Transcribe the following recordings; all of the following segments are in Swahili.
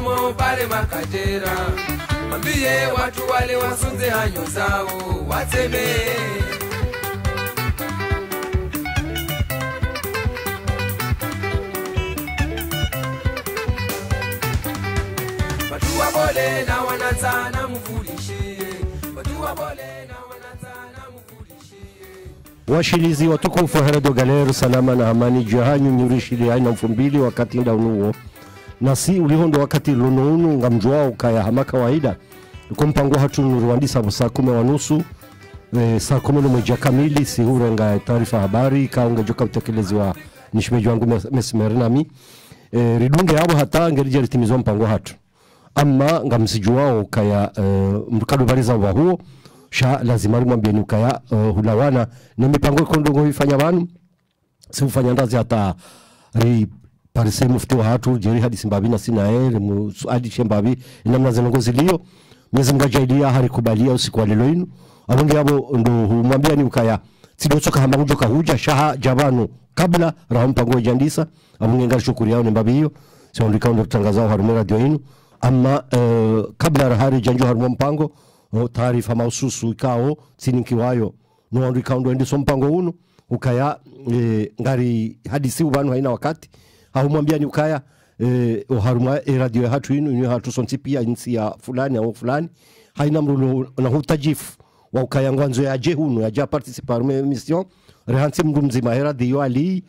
masomo pale makatera Mwambie watu wale wasunze hanyo zao, watemee watu wabole na wanazana, mvulishie watu wabole na washilizi watukufu wa heredo galeru salama na amani juu hanyu nyurishili haina mfumbili wakati ndaunuo na si ulihondo wakati lunounu kaya hama kawaida ko mpango hatunurwandi sabo saa kume wanusu e, saa kume kumi mweja kamili si hure nga tarifa habari kaa unge joka utekelezi wa nishimeji wangu mesimerinami e, ridunge yabo hata ngerija ritimizo mpango hatu amma ngamsijuwao kaya e, bariza wa huo sha lazima limwambieni ukaya e, hulawana na mipango ikondongo ifanya si siufanya ndazi hata ripa parise mufite watu jeri hadi simbabi na sinael hadi chembabi namna zinaongozi lio Mwenyezi Mungu ajailia hari kubalia usiku wa leo inu abonge yabo ndo humambia ni ukaya soka hama ujo kahuja shaha jabano kabla raho mpango jandisa abonge ngari shukuri yao ni mbabi hiyo siondika ndo tutangazao harume diyo inu ama uh, kabla rahari janjo harume mpango uh, taarifa mahususu ikao tsinikiwayo nuandika ndo endiso mpango unu ukaya eh, ngari hadisi ubanu haina wakati au mwambia ni ukaya eh, harumwa eradio ya hatu inu inu hatu sonsi pia insi ya fulani au fulani haina mrulu na hutajifu wa ukaya nzo ya jehunu ya ja participar mu emission rehansi mndu mzima eradio ali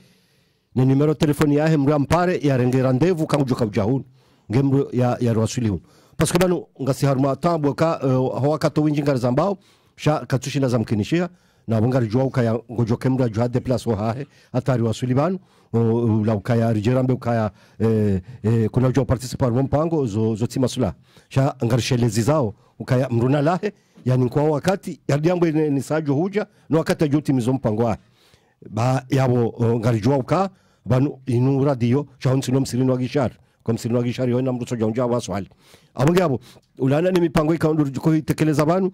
ni numero telefoni yahe mru ampare randevu ndevu kangujo kabujahunu ngemru ya ya rwasuli hunu paske bano ngasi haruma tambo ka uh, e, hawakato winjingara zambao sha katushi katushina zamkinishia na bunga rijwa ukaya ngojoke mru ajuha de place hahe atari wasuli bano la ukaya rijerambe ukaya eh, eh, kuna ujua participar wa mpango zo, zo tima sula sha ngarishelezi zao ukaya mruna lahe yani kwa wakati yadiambo ni sajo huja no wakati ajuti mizo mpango wa ba yabo uh, ngarijua uka banu inu radio sha nsino msirino wa gishar kwa msirino wa gishari yoina mruso jaunja wa swali abo abo ulana ni mipango ikaundu rujiko itekeleza banu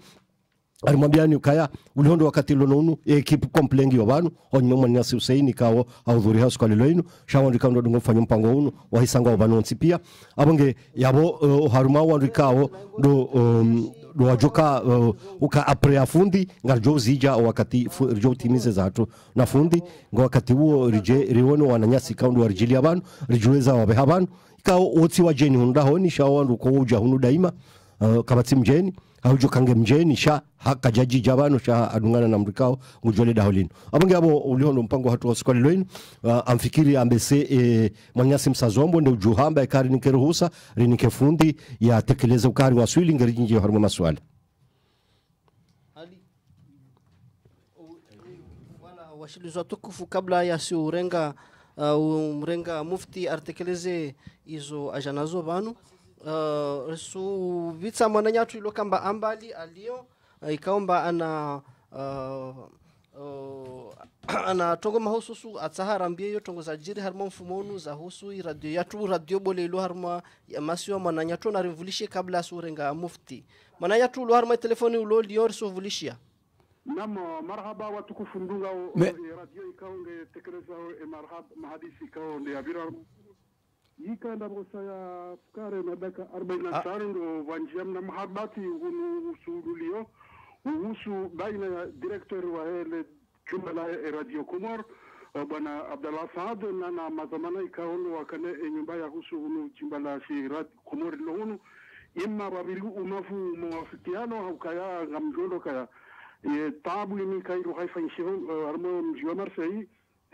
alimwambia ni yaani ukaya ulihondo wakati lonounu ekipu eh, komplengi wa banu onyuma mwanasi usaini kawo audhuri hasu kwa lilo inu liloinu shawandi kawo ndongo fanya mpango unu wa hisanga wa banu nsipia abonge yabo uh, eh, haruma wandi kawo ndo um, wajoka uh, uka apre ya fundi nga rijo zija wakati rijo utimize timize zatu na fundi nga wakati huo rije riwono wananyasi kawo ndo wa rijili ya warijili rijueza wa beha habanu kawo otsi wa jeni hunda honi shawandu ko uja hunu daima uh, kabatsi mjeni haujo kange mjeni sha haka jaji jabano sha adungana na mrikao ngujole daholino abange abo ulihondo mpango hatu wa sukali loin uh, ah, amfikiri ambese e, eh, mwanyasi msazombo ndio juhamba ikari nikeruhusa rinike fundi ya tekeleza ukari wa swili ngari jinje maswali washilizwa tukufu kabla ya urenga uh, ah, umrenga mufti artekeleze izo ajanazo vanu uh, eh, subitsa mwana nyathu ilokamba ambali alio uh, ikaomba ana uh, eh, uh, anatongo mahususu atsaharambia yo tongo za zajiri harimo mfumonu i radio yatu radio bole ilo harma harimo masiwa mwananyatu narimvulishe kabla renga mufti mwananyatu ilo harma telefoni ulo liyo risuvulisha Nam marhaba watukufu ndunga radio ikaonge tekeleza marhaba mahadisi ya biru yi kanda bosa ya fukare na daka 45 ah. ndo vanjiam na mahabati unuusululio uhusu baina ya director wa hele jumba la radio Comor uh, bwana Abdallah Saad na na mazamana ikaono wakane e, nyumba ya husu unu jimba la shirat Comor lo unu imma wabilu umafu muwafikiano haukaya ngamjondo kaya e tabu imi kairu haifa inshiru uh, armo mjiwa Marseille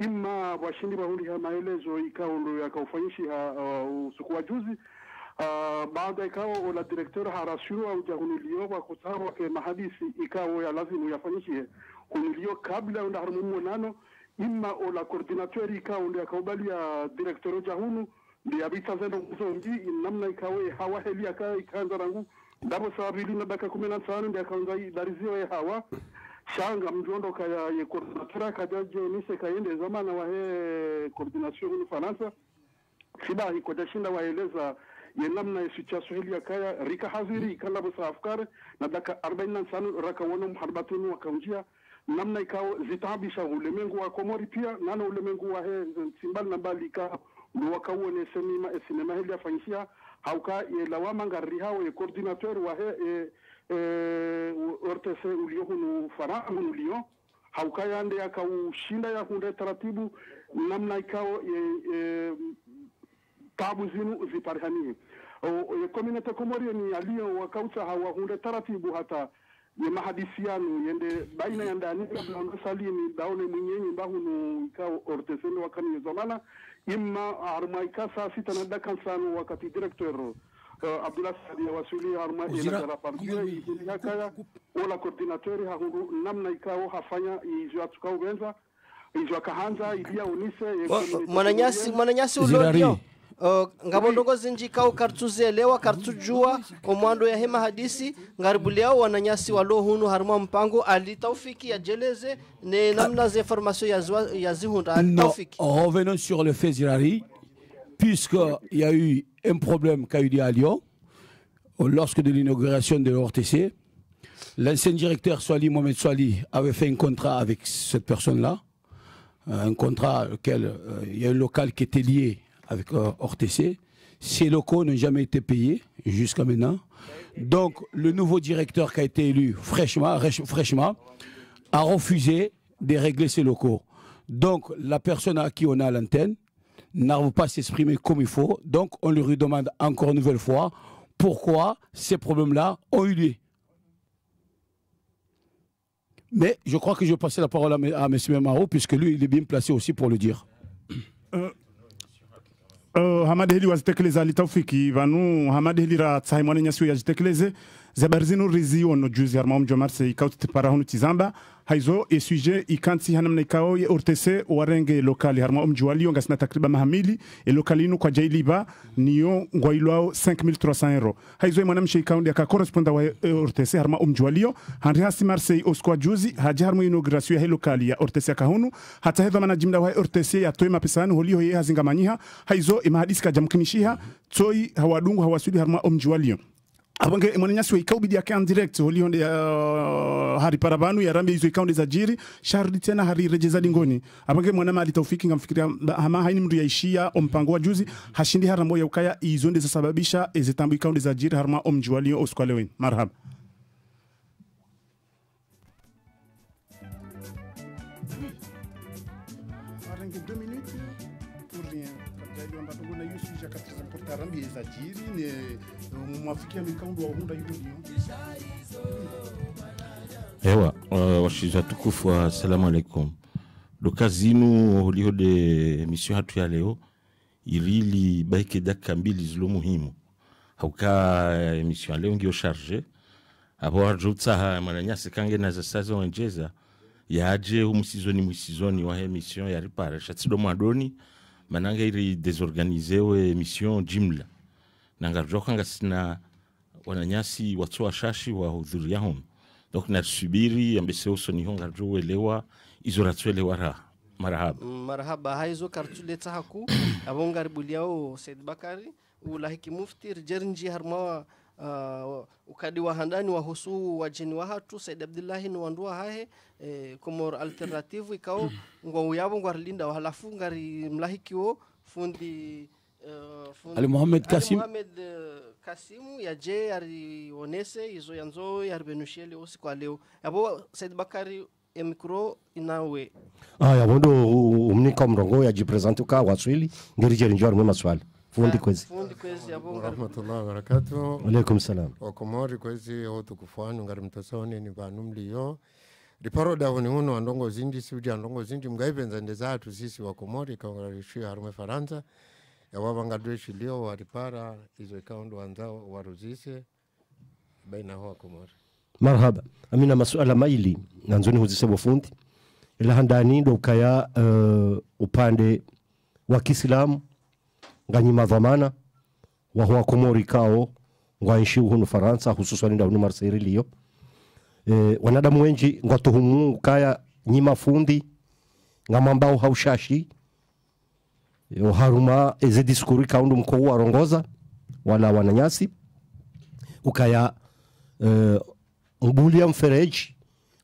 ima washindi bashindi bahuriha maelezo ikao ndo yakaufanyishiha uh, ah, usiku wa juzi uh, baada ikao la directeur harashurua ujahunulio ke mahadisi ikao ya lazimu yafanyishie hunilio kabla undaharumumonano ima ola koordinatori ikao ndo ya uja hunu ndi yakaubalia directeur ujahunu ndiyabitazendonguzombi namna ikawe hawaheli aka ikanza rangu ndabo sabili na dakika kumi na tano ndi akaanza idariziwe hawa shanga mjondo kaya coordinateur kajaje nise kayende zamana wahe coordination ni faransa sibahi kodashinda waeleza ye namna yesu cha swahili ya kaya rika haziri kala sa afkar na daka na 45 raka wono mharbatuni wakaunjia namna ikao zitaabisha ulemengu wa Komori pia nana ulemengu wa he simbali na mbali ka wakauone sinema sinema hili afanyishia hauka ye lawama ngari hao ye coordinateur wa he e, Eh, RTC ulio hunu Faransa ulio haukayande akaushinda ya kunde taratibu namna ikao eh, eh, tabu zinu ziparihanie kominete komorio ni alio hawa hunde taratibu hata ye mahadisiano yende baina ya ndani salini daone mwenyenye bahunu ikao orteseni wakaniyezolala imma armaika saa sita na dakansano wakati director Eh, abdoulasadi wasuli haruma enagara pampia ijiriga kaya ola coordinateur hahundu namna ikao hafanya izo akahanza ilia unise mwananyasi mwananyasi ulodio eh, ngabondogo zinjikao kartu jua omwando ya hema hadisi ngaribuliao wananyasi walo hunu harma mpango alitaufiki yajeleze ne namna ze formation yazihunda alitaufiki no, revenons sur le fait zirari puisqu'il y a eu un problème qu'a eu lieu à Lyon, lorsque de l'inauguration de l'ORTC, l'ancien directeur Swali Mohamed Swali avait fait un contrat avec cette personne-là, un contrat auquel euh, il y a un local qui était lié avec l'ORTC. Euh, ces locaux n'ont jamais été payés jusqu'à maintenant. Donc le nouveau directeur qui a été élu fraîchement, fraîchement a refusé de régler ces locaux. Donc la personne à qui on a l'antenne, n'arrive pas à s'exprimer comme il faut. Donc on lui demande encore une nouvelle fois pourquoi ces problèmes-là ont eu lieu. Mais je crois que je vais passer la parole à, M. Memaro, puisque lui, il est bien placé aussi pour le dire. Euh, euh, zabari zino rizi wono juzi harma omjo marse ikao titipara honu tizamba haizo esuje ikanti e hanamna ikao ye ortese warenge lokali harma omjo walio ngasina takriba mahamili e lokali inu kwa jailiba niyo ngwailwao 5300 euro haizo e mwanamshi ikao ndia kakoresponda wa e ortese harma omjo walio hanri hasi marse oskwa juzi haja harma inaugurasio ya lokali ya ortese kahunu hata hedha mana jimda wa ortese ya toima pesani holio ye hazingamanyiha haizo imahadisi kajamkinishiha toi hawadungu hawasuli harma omjo walio abange emonanyasi wa ikau bidi yake en direct olionde uh, hari parabanu ya rambe izo ikaundi za jiri shardi tena hari rejeza dingoni abange mwana mali taufiki ngamfikiria hama haini mndu yaishia ompango wa juzi hashindi harambo ya ukaya izonde zasababisha ezetambu ikaundi za jiri harma omji walio oskwalewen marhaba Rambi ezajiri ne mwafikia mikaundo wa Uhunda hivi ewa uh, washirika tukufu assalamu alaikum luka zinu liho hatu ya leo ilili baike dakika mbili zilo muhimu hauka emission eh, ya leo ngio charge apo arjutsaha mwananyasi kange na zasazi wenjeza yaje umusizoni musizoni wa emission yariparesha tsido mwadoni mananga iri desorganizewe emission jimla nangaruka ngasina wananyasi watsoa shashi wahudhuriyahom donc narisubiri ambese uso niho ngarjuwelewa izo ratsuelewa raha marahaba mm, marahaba haizo kartuleta haku abongar buliao said bakari ulahiki mufti jernji harmawa uh, ukadi wa handani wa husu wa jeni wa hatu said abdullahi ni wandua hahe eh, komor alternative ikao ngwa uyabo ngwa rilinda wa halafu ngari mlahiki wo fundi uh, ali mohamed kasim uh, kasimu ya je yaje ariwonese izo yanzo yaribenushie leo siku leo yabo said bakari ya mikro inawe aya bondo umnika mrongo yajipresente ka waswili ndirije rinjo arimwe maswali fundi ah, kwezi fundi kwezi yabo rahmatullahi barakatuh alaikum salam okomori kwezi otukufanu ngari mtosoni ni vanhu mliyo riparodavoni uno andongo zindi siuti andongo zindi mngaipenza ndezathu sisi wakomori kaungarishio harume faransa ewava ngadweshilio waripara izo ikaundi wanzao waruzise baina hoa kumora marhaba amina masuala maili nanzoni huzise wafundi ila handani ndo ukaya uh, upande wa Kiislamu nganyima dhamana wa hoa kumori kao ngwaishi uhunu Faransa hususan nda hunu Marseille liyo e, wanadamu wenji ngwatuhumu ukaya nyima fundi ngamwambao haushashi haruma ezedisikuru kaundu mkuu warongoza wala wananyasi ukaya uh, mbulia mfereji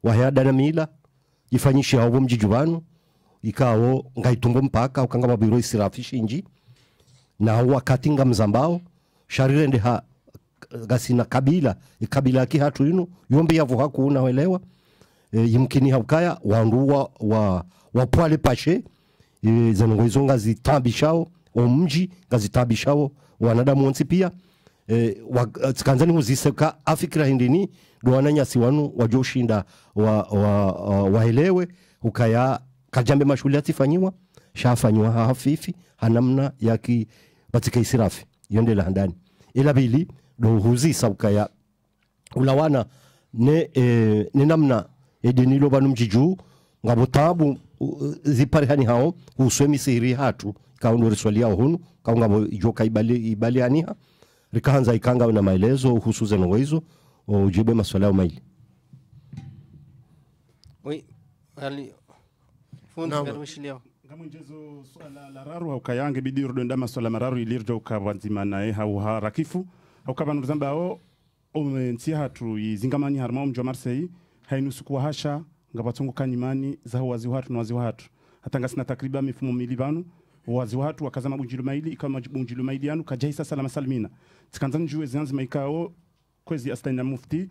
wahada na mila ifanyishe avo mjijuvanu ikawo ngaitumbo mpaka ukanga mabiro isirafishi nji wakati nga mzambao sharirende ha gasina kabila kabila yaki hatu ino yombi yavu hakuuna welewa e, eh, yimkini haukaya wandu wa, wa, wapwale pashe izanungo izo ngazitabishawo omji ngazitabishawo wanadamu wonsi pia e, wa, tsikanzani kuziseka afikira hindini dowananyasi wanu wajoshinda wa, wa, wa, waelewe ukaya kajambe mashule atifanyiwa shafanyiwa hafifi hanamna yaki batika isirafi yondela handani ila bili dohuzisa ukaya ulawana ne, e, ne namna edenilo banu mjijuu ngabotabu hani hao uswemi sihiri hatu kaundu riswali yao hunu kaungamo joka ibali aniha rikaanza ikanga na maelezo husu zeno hizo ujibe maswali yao maili oui ali fundi Kama njezo swala la raru haukayange bidi rudenda maswala mararu ilirja ukavanzima e, au hauharakifu zamba o umentia hatu izingamani harma umjo marsei hainusukuwa hasha ngabatungukanye imani zaho wazi watu na wazi watu hatanga sina takriba mifumo milibanu wazi watu wakazama bunjilo maili ikama bunjilo maili yanu kajaisa salama salimina tsikanza njue zanzima ikao kwezi astaina mufti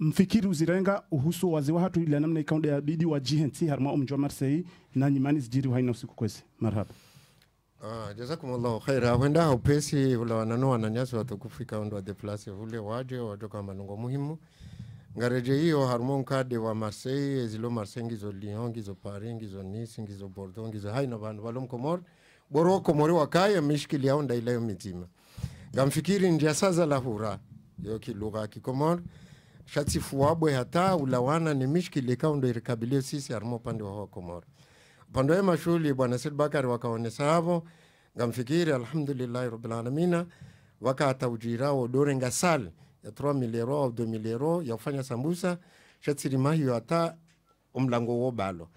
mfikiri uzirenga uhusu wazi wa hatu ile namna ikaunda ya bidi wa GNT harma umjwa Marseille na nyimani zijiri haina usiku kwezi marhaba Ah, jazakumullahu khaira. Wenda upesi ula wananua na nyasi watukufika ndo wa the plus waje watoka manungo muhimu ngareje hiyo harimo nkade wa marseille zilo marseille ngizo lyon ngizo paris ngizo nice ngizo bordeaux ngizo haino bantu balomkomori borokomore wakaya mishikili yao ndailayo mizima ngamfikiri ndia saza la hura yo kilugha shati shatsifuabwe hata ulawana ni mishikili kao ndo irikabilio sisi harimo upande wa wakomori upande wa mashuli bwana sid bakari wakaonesa havo ngamfikiri alhamdulillahi rabbil alamina wakaata ujirao dore sali ya 3000 euros au 2000 euros ya kufanya sambusa shatsirima hiyo hata umlango wo balo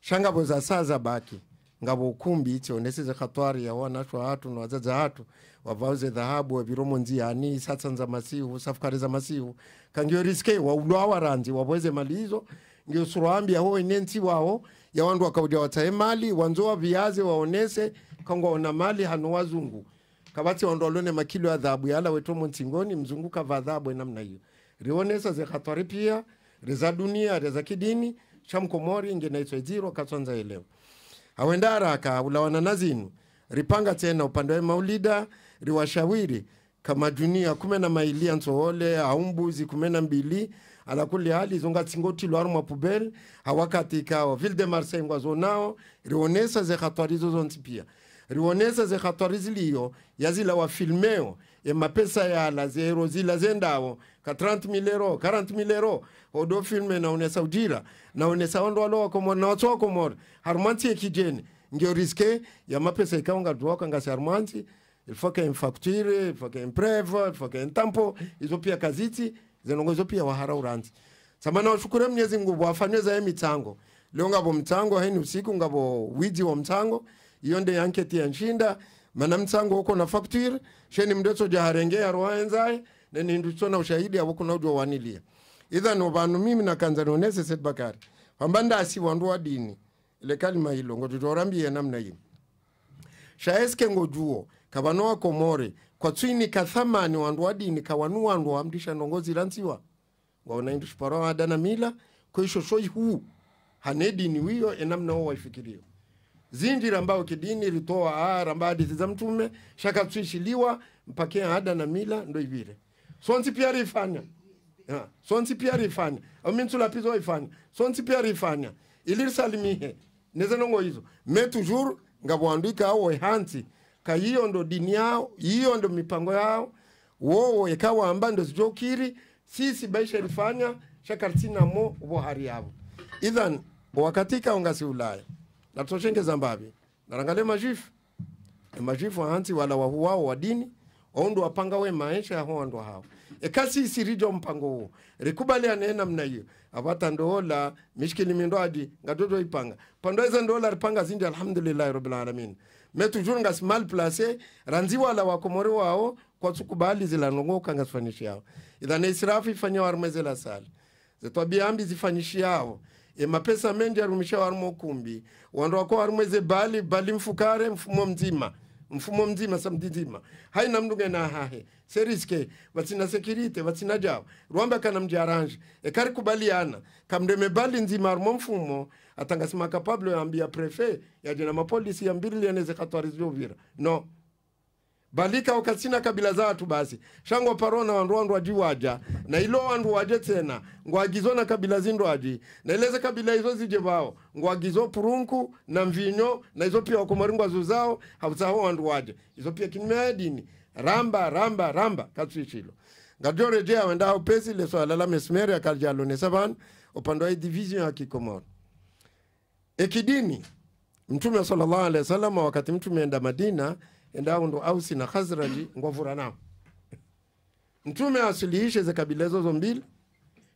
shanga boza saza baki ngabo ukumbi icho neseze khatwari ya wana wanashwa hatu na wazaza hatu wavauze dhahabu waviromo nziani satsanza masihu za masihu kangiyo riske wa waulwa waranzi wavweze mali hizo ngiyo suruambi ya yaho inenti wao ya wandu wakaudia watsaye mali wanzoa viaze waonese kango waona mali hanu wazungu kavatsi ondolone makilo ya dhabu yala wetomo ntsingoni mzunguka va dhabu namna hiyo rionesa ze zekhatwa pia reza dunia reza kidini chamkomori itso ijiro katsonza elewa awenda awendara akaulawana nazinu ripanga tena upande wa maulida riwashawiri kama dunia junia na mailia antsoole aumbuzi kumena mbili alakuli hali tsingoti zongatsingotilwa ari awakati awakatikao ville de marseille ngwazonao rionesa ze zekhatwarizo zonsi pia rionesa zikhatwariziliyo yazila wafilmeo emapesa yala zero zila zendavo ka 30 milero 40 milero odo filme naonesa udila naonesa ondo walo wakomora nawatso wakomora harumansi ekijeni ngio riske ya mapesa ikaonga tuwaka ngasi harumansi ilifaka emfacture ilifaka impreva ilifaka intampo izo pia kaziti zenongo izo pia wahara uranzi samana washukure mnyezi mungu bwafanyo zaye mitsango leo ngavo mtsango heni usiku ngavo widzi wa mtsango iyo nde yanketi yanshinda mana mtsango uko na facture sheni jaharenge ya roha enzaye nenindutso na ushahidi avo kunaujwa wanilia idhano vanhu mimi na nakanza nionese set bakari pamba ndasiwa ndu wa dini ile kalima tutorambi ya namna ino shaeske ngojuo kavanowa komore kwa kwatswini kathamani wandu wa dini kawanu wandu wamdisha ndongozira nziwa waona indu shiparwa adana mila kwa kwisho shoihu hane dini wiyo enamna enamnawo waifikirio zinjira ambayo kidini ilitoa ara mba za mtume shaka shakatswishiliwa mpake ada na mila ndo ivire sonsi pia rifanya yeah. sonsi pia rifanya pizo ifanya sonsi pia rifanya ili salimihe neza nongo hizo me toujours ngabwandika au hansi ka hiyo ndo dini yao hiyo ndo mipango yao wowo ikawa amba ndo zijokiri sisi baisha rifanya shaka tina mo ubohari yavo idhan wakatika ongasi ulaya datoshengeza mbavi darangale majifu emajifu ahansi wala wahu wao wa dini oundu wapanga we maisha yaho wandu hao e kasi ekasi rijo mpango huo rikubali anena mna hiyo avata ndoola mishkili mindwadi ngatoto ipanga pandweza ndoola ripanga zindi alhamdulillahi rabbil alamin metu junga small place ranzi wala wakomori wao kwa tukubali zila kanga ngasifanishi yao idhani israfi ifanya armezela sali zetwa biambi zifanishi yao emapesa menji ari mumisha ari mokumbi wando wako ari mweze bali bali mfukare mfumo mzima mfumo mzima samdi nzima haina mndu ngena hahe seriske vatsina sekirite vatsina jawa rwamba kana mji aranje ekari kubaliana kamndeme bali nzima arumo mfumo atangasima kapablo yambia prefe yajena mapolisi yambirileneze uvira no balika ukasina kabila zathu basi shango parona wandu wandu waji waja na ilo wandu waje tena ngwagizo na kabila zindu aji na ileze kabila izo zije bao ngwagizo purunku na mvinyo na hizo pia wakomaringwa zuzao habusaho wandu waje hizo pia kinyume dini ramba ramba ramba rejea wenda wendao pesi leso alala mesmeri ya akajalonesa vanu upande hai division ya kikomoro ekidini mtume sallallahu alayhi wa sallam wakati mtume enda madina endao ndo ausi na khazraji ngovura nao mtume ze kabila zozo mbili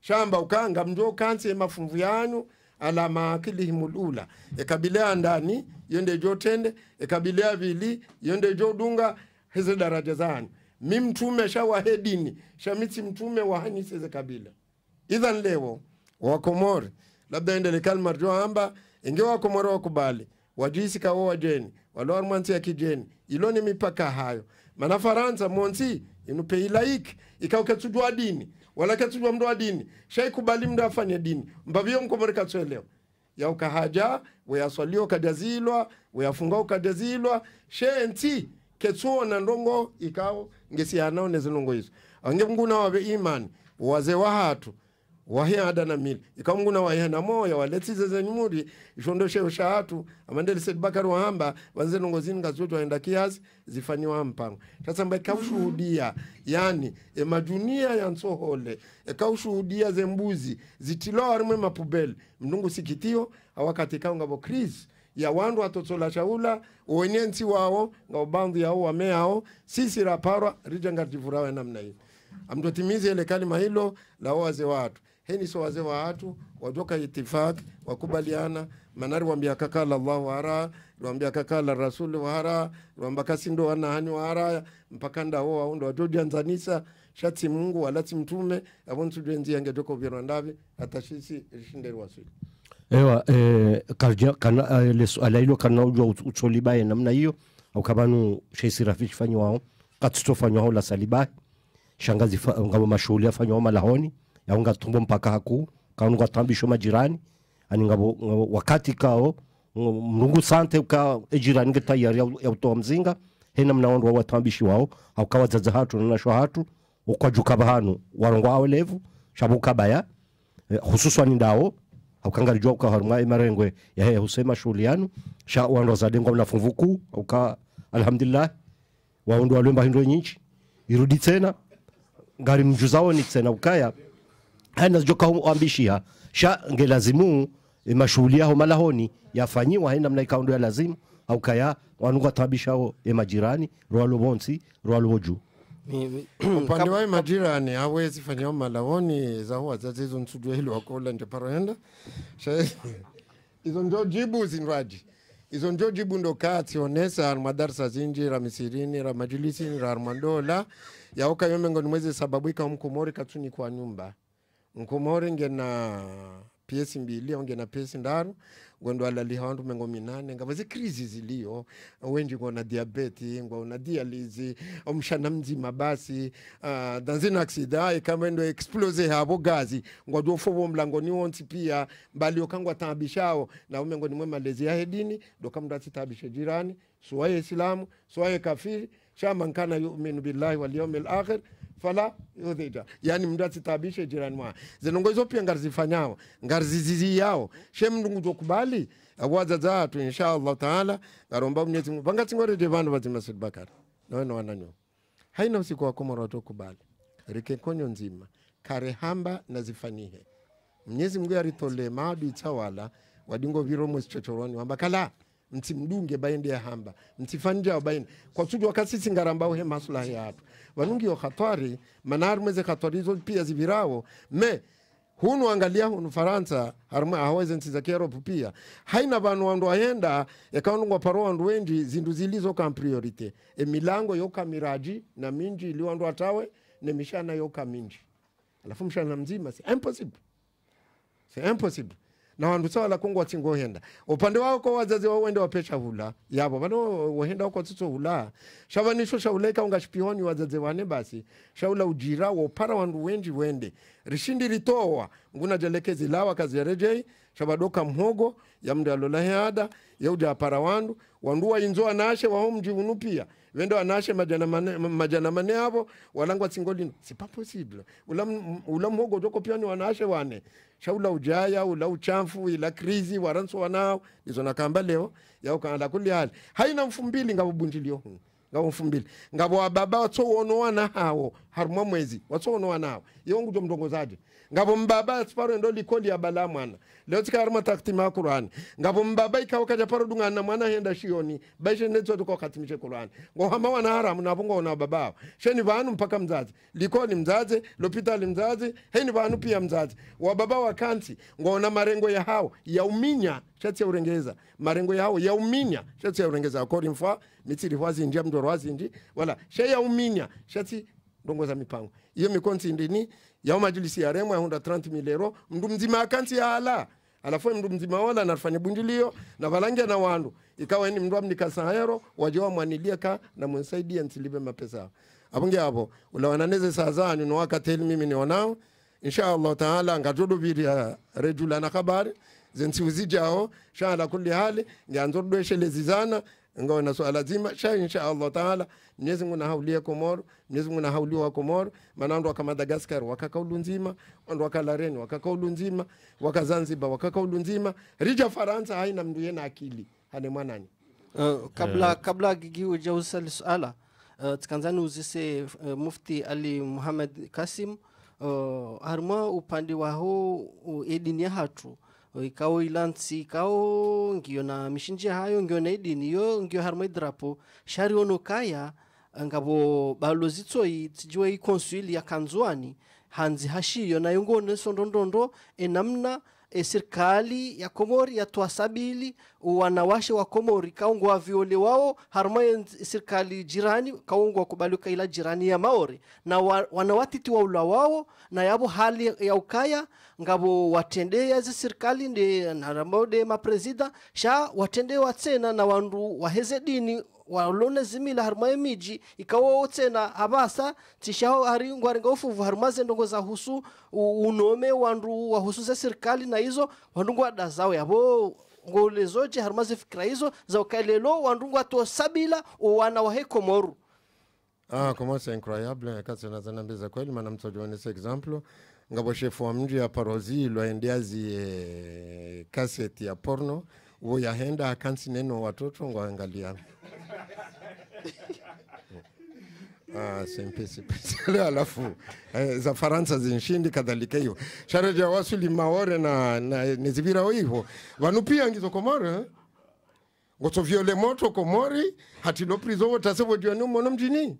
shamba ukanga mndu ukansi mafumvu yanu ala maakilihim lula ekabila ya ndani yonde jotende ekabila ya vili yonde jodunga heze daraja zani mi mtume shawahedini shamisi mtume wahanise ze kabila idhan lewo wakomori labda endele endelekalmarjo amba inge wakomori wakubali wadisi ka wajeni jeni walor mwansi ya kijeni ilo ni mipaka hayo mana faransa monsi inupe ilaiki laiki ikauketsudwa dini wala ketsudwa mndu wa dini shaikubali mndu afanye dini mbaviyo mkomoreka tswelewa ya ukahaja weyaswalio ukajazilwa weyafunga ukajazilwa shenti ketsuona ndongo ikao ngesiyanao nezinongo izo ange mnguna wave imani waze wahatu wahihada na mili ikamnguna wahihana moya waletsize zenyu muri ishondoshe ushahatu amandeli sedi bakari wahamba wanze nongozini ngazote waenda kiasi zifanyiwa mpango tasamba ikaushuhudia yani emajunia ya nsohole ikaushuhudia mbuzi zitilo arimwe mapubeli mndungu sikitio awakatika ngabo krisi ya wandu atotsola shaula uwenyensi wao ngaobandu yao wameao sisi raparwa rijangativurawe namna hii amtotimize ile kalima hilo la waze watu heni sio wazee wa watu watoka itifaki wakubaliana manari wambia kakala Allah wara wambia kakala rasul wara wamba kasi ndo wanahani wara mpaka ndawo ndo watodi anzanisa shati Mungu walati mtume abontu dwenzi yange toko virandavi atashisi shinderi wasuli ewa eh, karja kana eh, le swala hilo kana ujwa utsolibaye namna hiyo au kabanu rafiki fanywao katsto fanywao la salibai shangazi ngabo mashuhuli afanywao malahoni yaunga tumbo mpaka haku kaunga tambisho majirani ani ngabo wakati kao mrungu sante ka ejirani ge tayari ya utoa mzinga hena mnaondo wa watambishi wao aukawa zaza hatu na nasho hatu ukwajuka bahanu warongwa awe levu shabuka baya eh, hususan ndao aukangarijwa ukaharumwa imarengwe ya he husema shulianu yanu sha wando zadengwa na funvuku uka alhamdulillah waondo walwemba hindo nyinchi irudi tena ngari mjuzao ni tena ukaya hana joka ambishia sha nge lazimu ngelazimu eh, mashughuli yao malahoni yafanyiwa henda mnaikaundo ya lazimu au kaya wanuka tabishao emajirani eh, rwalo bonsi rwalo boju mm, upande wa majirani awezi fanyiwa malahoni zaho wazazi hizo nsudwe hilo wakola nje paroenda izo njo jibu zindwaji izo njo jibu ndo kaatsionesa madarsa zinji ra misirini ra majilisini ra armandola yaoka yo mengoni mwezi sababu ikaumkumori katuni kwa nyumba nkumore ngena piesi mbili au ngena piesi ndaru ngondo alaliha wandu mengo minane ngavaze krizi ziliyo wenji na diabeti ngona dializi omshana mzima basi uh, ah, danzi na aksida ikamendo explose havo gazi ngwadu ofobo mlango ni wonsi pia mbali okangwa tabishao na umengo ni mwema lezi ya hedini doka mndu atitabishe jirani suwaye islamu suwaye kafiri shama nkana yu minu billahi wal yawmil akhir fala yodhita yani mndu atsitabishe jirani mwa zinongo hizo pia ngarizifanyao ngarizizizi yao she mndu ngutokubali za tu inshallah taala ngaromba mwenyezi mungu vangatsingoreje vazima sibakara no no ananyo haina usiku wa komoro to kubali rike konyo nzima kare hamba karehamba nazifanihe mwenyezi mungu yaritole maadu itsawala wadingo viromwe sichochorwani wamba kala mtsimdunge baende ya yahamba mtsifanjao baende kwasuju wakasitsingarambauhe masulahi hatu varungi yo khatwari manarumeze khatwarizo pia zivirao me hunu angalia hunu faransa haruma ahaweze nsiza kieropu pia haina vanhu wandu ahenda yakaonungwa paro wandu wenji zindu zilizoka priorite e milango yoka miraji na minji ili wandu atawe ne mishana yoka minji alafu mshana mzima si impossible si impossible na wandu sawa vanhu se valakungu henda upande wao kwa wazazi wao uende wapesha hula yabo vano wohenda kwa tsitsovula hula nixo xavula eka u nga xipioni wazazi wane basi shaula ujira wo para wandu wenji wende rishindi litoa nguna jelekezi lawa kazi ya kaziarejei xavadoka mhogo ya mndu la heada ya uja para wandu wandu wa inzoa nashe wa mji unu pia vendo anashe majana, majana mane avo walangwa singolino sipa possible ula, ula mhogo joko pyani wanashe wane shaula ujaya ula uchamfu ila krizi waranso wanao izo nakamba leo yao kaala kuli hali haina mfumbili ngavubundilio hunu ngabo mfumbili ngabo wababa watsoonowa nahawo haruma mwezi watsoonowa nawo iwo mndongozaje ngabo mbaba tsiparo ndo likoli abala mwana leo tikaharuma takutima qur'ani ngabo mbaba ikawo kaja paro mwana henda shioni baishe netso tuko ngohama wana haramu napo ngona babawo sheni vanu mpaka mzazi likoli mzazi lopitali mzazi heni vanu pia mzazi wababa wakansi ngona marengo ya hao yauminya ya urengeza marengo yao ya uminya yawo yauminya chatseurengeza akori mfwa mitsiri hwazinji wazi ndi wala she ya sheyauminya shatsi ndongoza mipango iyo mikonsi ndini ya majlisi ya remo ya 130 milero mdu mzima akanti ya ala alafu mdu mzima wala nafanya bunjilio na valangia na wandu ikawa ni mndu amnikasahayero wajewa mwanilia ka na mwensaidia ntilibe mapesa abunge abo ulawananeze sazani zanyu no wakateli mimi wanao inshallah taala ngatudubiria rejula na habari zensiwuzijaho sha ala kulli hali ngianzur dweshelezizana ingawa na swala zima sha insha Allah taala Mwenyezi Mungu nahaulie Komoro, Mwenyezi Mungu nahaulie wa Komoro, maana ndo waka Madagascar wakakaulu nzima, ndo waka Laren wakakaulu nzima, waka Zanzibar wakakaulu nzima, rija Faransa haina mndu yena akili hane mwanani uh, kabla yeah. kabla gigiu jausali suala uh, tukanzani uzise uh, mufti Ali Muhammad Kasim uh, harma upande wa ho uh, edini hatu ikao ilansi ngio na mishinji hayo ngio na idini yo ngio harimo idrapo ono kaya ngabo balozitso i ikonsili ya kanzuani hanzi hashiyo nayo yungo nesondondondo enamna e, serikali ya Komori sabili wanawashe wa Komori kaungwa viole wao ya serikali jirani kaungwa kubaluka ila jirani ya Maori na wa, wanawatiti wa ula wao na yabo hali ya ukaya ngabo watende yazi serikali ndi ma mapresida sha watende watsena na wandu waheze dini walona zimila haruma emiji ikawo otsena abasa tishaho hari ngwaringa ufuvu haruma ndongo za husu unome wandu wa husu za serikali na hizo wandu ngwada zao yabo ngole zoje haruma zifikira hizo za ukalelo wandu ngwatosabila wana wahe komoru Ah, comment c'est incroyable kasi nazanambiza kweli maana mtu alionesa example ngabo chef wa mji ya parozi lo endia zi eh, cassette ya porno uyo yahenda akansi neno watoto ngwaangalia Ah, sempesi pesele alafu eh, za Faransa zinshindi kadhalika hiyo sharaja wasuli maore na, na neziviraho ivo wanupia ngizo komore eh? viole moto komori hatilo prizo votase vodiwa ni umono mjini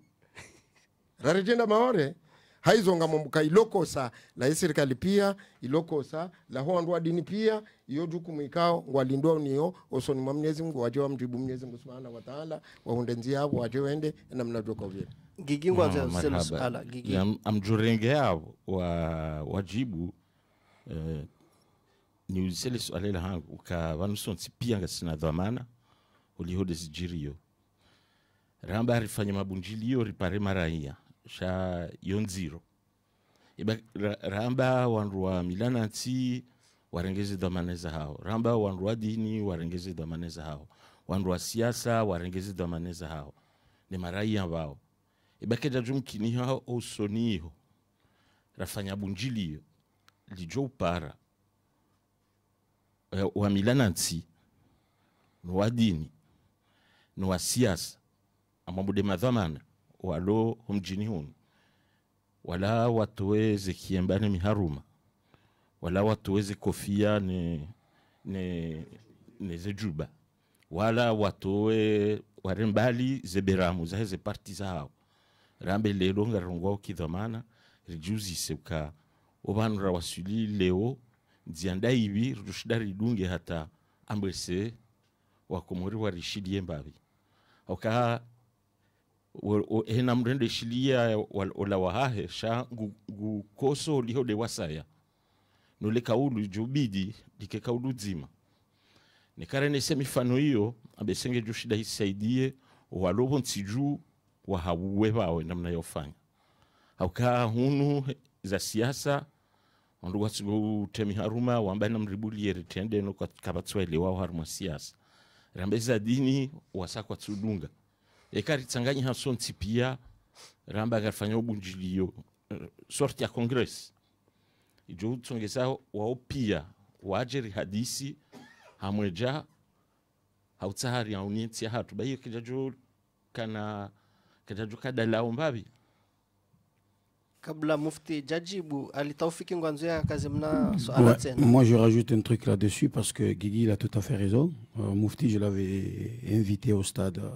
raretenda maore haizonga mombuka ilokosa la serikali pia ilokosa la andwa dini pia iyo juku mwikao ngwalindwa uniyo osoni mwa Mwenyezi mungu waje wamjibu Mwenyezi mungu subhanahu wa taala waunde njia yavo waje waende namna joka vile gigi ah, sala gigi amjurenge yavo wa wajibu eh, niuzisele swali langu ukavanusonsi pia ngasina dhamana ulihode sijirio ramba rifanye mabunjilio ripare maraia sha yonziro iba ramba wandu wa milana nsi warengeze za hao ramba wandu wa dini warengeze dhamana zao wandu wa siasa warengeze za hao ni marai ambao hao osoni usoniho rafanya bunjilio lijo upara eh, wa milana nsi ni dini ni wa siasa amabude madhamana walo mjini hunu wala watuweze ni miharuma wala watuweze kofia ni, ni, ni zejuba wala watowe wari mbali zeberamu zahe zeparti zahawo rambe lelo ngarongwao kidhamana rijuzise uka obanu rawasuli leo nzianda ibi rushida ridunge hata ambwese wakomori warishidie mbavi okaa hena mrende shilia ola wahahe sha gukoso liho de wasaya nule kaulu jubidi dike kaulu zima nikare nese mifano hiyo abesenge jushida hisaidie walobo nsiju wahawuwe wawe namna yofanya haukaa hunu za siasa wandu temi haruma wambaye namribuli eritende no kabatswa wa haruma siasa rambeza za dini wasakwa tsudunga eka alichanganya Hanson pia ramba akafanya ubunjilio eh, sorti ya Congress ijo utsongeza wa opia waje hadisi hamweja hautsahari ya uniensi ya hatu bahiyo kijaju kana kijaju kadalao mbabi Kabla Mufti Djadjibou, Ali Taufik Ngwanzouya, swala ouais, Moi, je rajoute un truc là-dessus parce que Gigi il a tout à fait raison. Euh, Mufti, je l'avais invité au stade. Euh,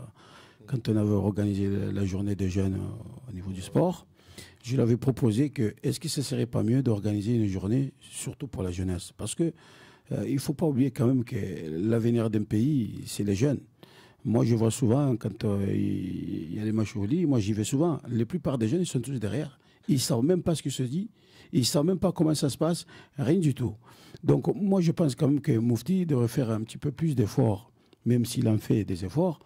quand on avait organisé la journée des jeunes euh, au niveau du sport, je l'avais proposé que est-ce que ce ne serait pas mieux d'organiser une journée, surtout pour la jeunesse Parce que euh, il ne faut pas oublier quand même que l'avenir d'un pays, c'est les jeunes. Moi, je vois souvent, quand euh, il y a les matchs au lit, moi j'y vais souvent, les plupart des jeunes, ils sont tous derrière. Ils ne savent même pas ce qui se dit, ils ne savent même pas comment ça se passe, rien du tout. Donc moi, je pense quand même que Moufti devrait faire un petit peu plus d'efforts, même s'il en fait des efforts,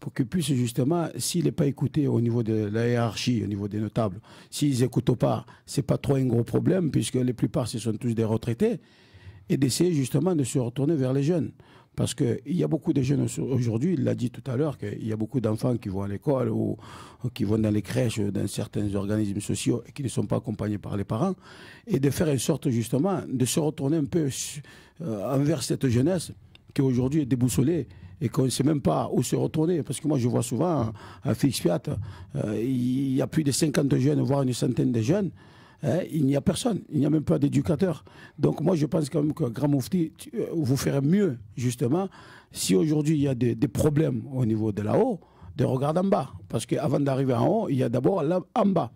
pour qu'ils puissent justement, s'il n'est pas écouté au niveau de la hiérarchie, au niveau des notables, s'ils n'écoutent pas, ce n'est pas trop un gros problème, puisque la plupart, ce sont tous des retraités, et d'essayer justement de se retourner vers les jeunes. Parce qu'il y a beaucoup de jeunes aujourd'hui, il l'a dit tout à l'heure, qu'il y a beaucoup d'enfants qui vont à l'école ou, qui vont dans les crèches, dans certains organismes sociaux et qui ne sont pas accompagnés par les parents. Et de faire en sorte justement de se retourner un peu euh, envers cette jeunesse qui aujourd'hui est déboussolée et qu'on ne sait même pas où se retourner. Parce que moi, je vois souvent hein, à Félix Fiat, euh, il y a plus de 50 jeunes, voire une centaine de jeunes. Hein, il n'y a personne, il n'y a même pas d'éducateur. Donc moi, je pense quand même que Grand Moufti euh, vous ferait mieux, justement, si aujourd'hui il y a des, problèmes au niveau de là-haut, de regarder en bas. Parce qu'avant d'arriver en haut, il y a d'abord en bas.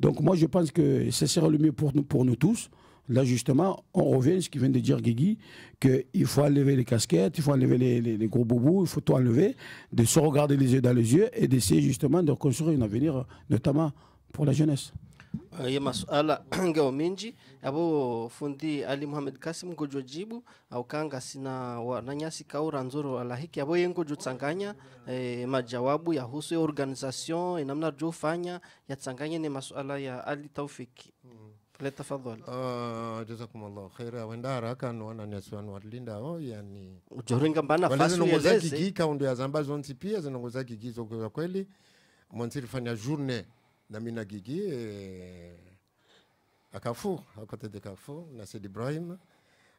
Donc moi, je pense que ce serait le mieux pour nous, pour nous tous. Là, justement, on revient à ce qui vient de dire Guigui, qu'il faut enlever les casquettes, il faut enlever les, les, gros bobos, il faut tout enlever, de se regarder les yeux dans les yeux et d'essayer justement de construire un avenir, notamment pour la jeunesse. Euh, ye masuala ngeo minji abo fundi ali muhamed kasim gojo jibu au kanga sina nyasi kaura nzoro alahiki abo yengo jutsanganya e, eh, majawabu ya husu ya organization namna jofanya yatsanganye ne masuala ya ali taufiki mm. تفضل آه جزاكم الله خيرا wendara kano wananyasiwanu watilindao yani ujoringa mbana fasi uyeleze gika undu zambazo nsi pia zinongoza gigizo kwa kweli mwansi rifanya journée na mina gigi eh, à côté de Carrefour na Sidi Ibrahim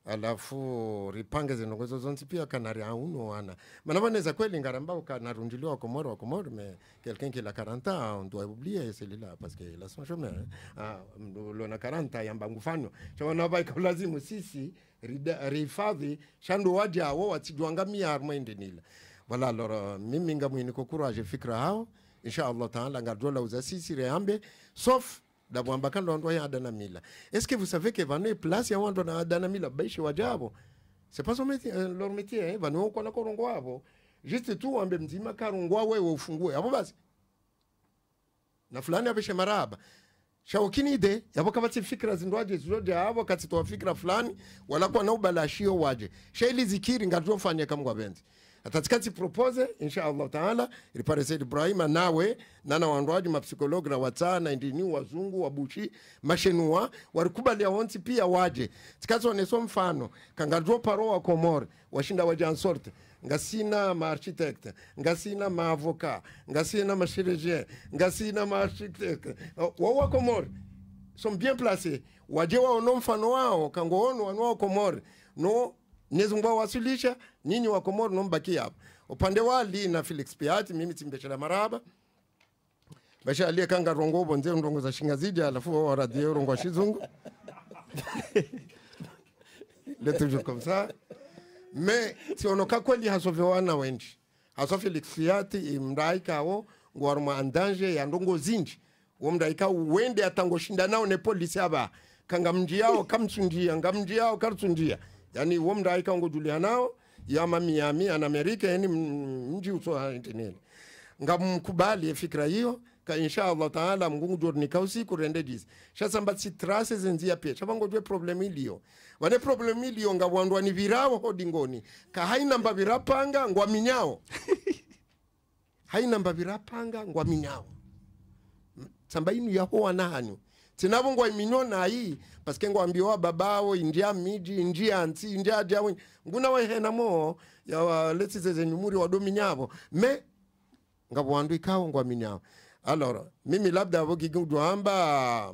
alafu ripange zinongozo zonsi pia kanari auno ana mana vaneza kweli ngaramba ukanarundiliwa komoro komoro me quelqu'un qui la 40 ans on doit oublier celui-là parce que la son chemin ah lona 40 yamba ngufano chaona vaika lazima sisi rifadhi shando waja wo watsidwanga miyaru mwaindenila wala alors mimi ngamwini kokuraje fikra hao inshallah taala ngardola uzasisi reambe sauf dabwamba kandi abantu bayadanamila est ce que vous savez que vano e place ya adana mila baishi wajabo c'est pas son métier, euh, leur métier eh? vano woko na korongo wavo juste tu wambe mzima karongwa wewe ufungue hapo basi na fulani abeshe maraba shaukinide yavo kavatsi fikra zindwaje zilode havo katsitowa fikira fulani walakwa na ubalashio waje shaili zikiri kwa benzi atatsikatsi propose inshallah taala ilipare said ibrahima nawe nana wandwaji ma psychologue na watsana ndini wazungu wa bushi mashenua warikubalia honsi pia waje tsikatsi waneso mfano kanga drop paro wa komore washinda sorte ngasina ma architect ngasina ma avocat ngasina ma machirurgien ngasina ma architect wa wa komore sont bien placés waje wa waono mfano wao kangoonwa nwao komore no Mwenyezi Mungu awasilisha nyinyi wa Komoro nombaki hapa. Upande wa Ali na Felix Piati mimi timbeshela maraba. Basha aliye kanga rongo bonze rongo za shinga zidi alafu wa radio rongo shizungu. Le toujours comme ça. Mais si on ka kweli hasove wana wenji. Haso Felix Piati imraika wo ngwaruma andanje ya ndongo zinji. Wo mraika uende atangoshinda nao ne polisi aba kanga mji kamtsundia kamsunjia kartsundia. yao karsunjia yani wo mndaika ngojulya nao yama Miami ana Amerika yani mji uso mkubali ya fikra hiyo ka insha Allah taala mungu ni kausi kurende shasa shasamba si trace zinzia pia chabango jwe problemi iliyo wane problem nga ngabwandwa ni virao hodingoni ka haina mba virapanga ngwa minyao haina mba virapanga ngwa minyao samba inu na hanyo tinavo ngwa iminyona iyi paske ngwambiwa babawo india miji india nsi india jawe nguna wahenamo yawa letsitse zenyumuri wadominyavo me ngavo wandu ikawo ngwaminyavo alora mimi labda rikaze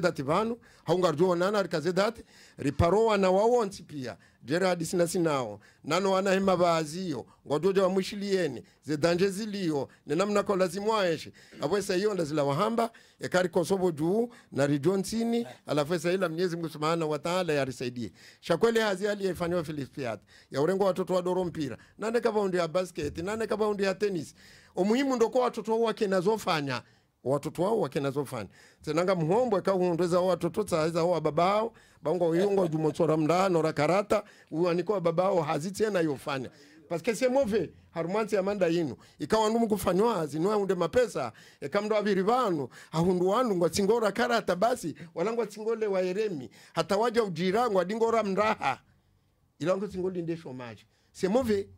rikazedati vanu rikaze rikazedati riparowa na wawonsi pia Gerard sinao nano wana hema wanahema baaziyo ngotoja wamwishiliyeni zidanje ziliyo ninamnako lazimwaeshe apwesa iyo ndazila wahamba ekari kosovo juu na rijo nsini alafu esa ila mnyezi mungu subhanahu wa taala yarisaidie shakwele hazi hali yaifanywa Filipiat ya urengo watoto wadoro mpira nane kabaundi ya basket nane kabaundi ya tenis umuhimu ndoko watoto wake nazofanya watoto wao wakinazofanya tenanga mhombwe kahundweza watoto tsaiza wa babao bango yongo jumotsora mndano rakarata uanikoa babao na yofanya parce que c'est move harumwanzi amanda yino ikawa ndumu kufanywa zinwa unde mapesa ekamndo abiri banu ahundu wandu ngwa tsingora karata basi walangwa tsingole wa Yeremi hata waje ujirango adingora mndaha ilango tsingoli ndi shomaji se move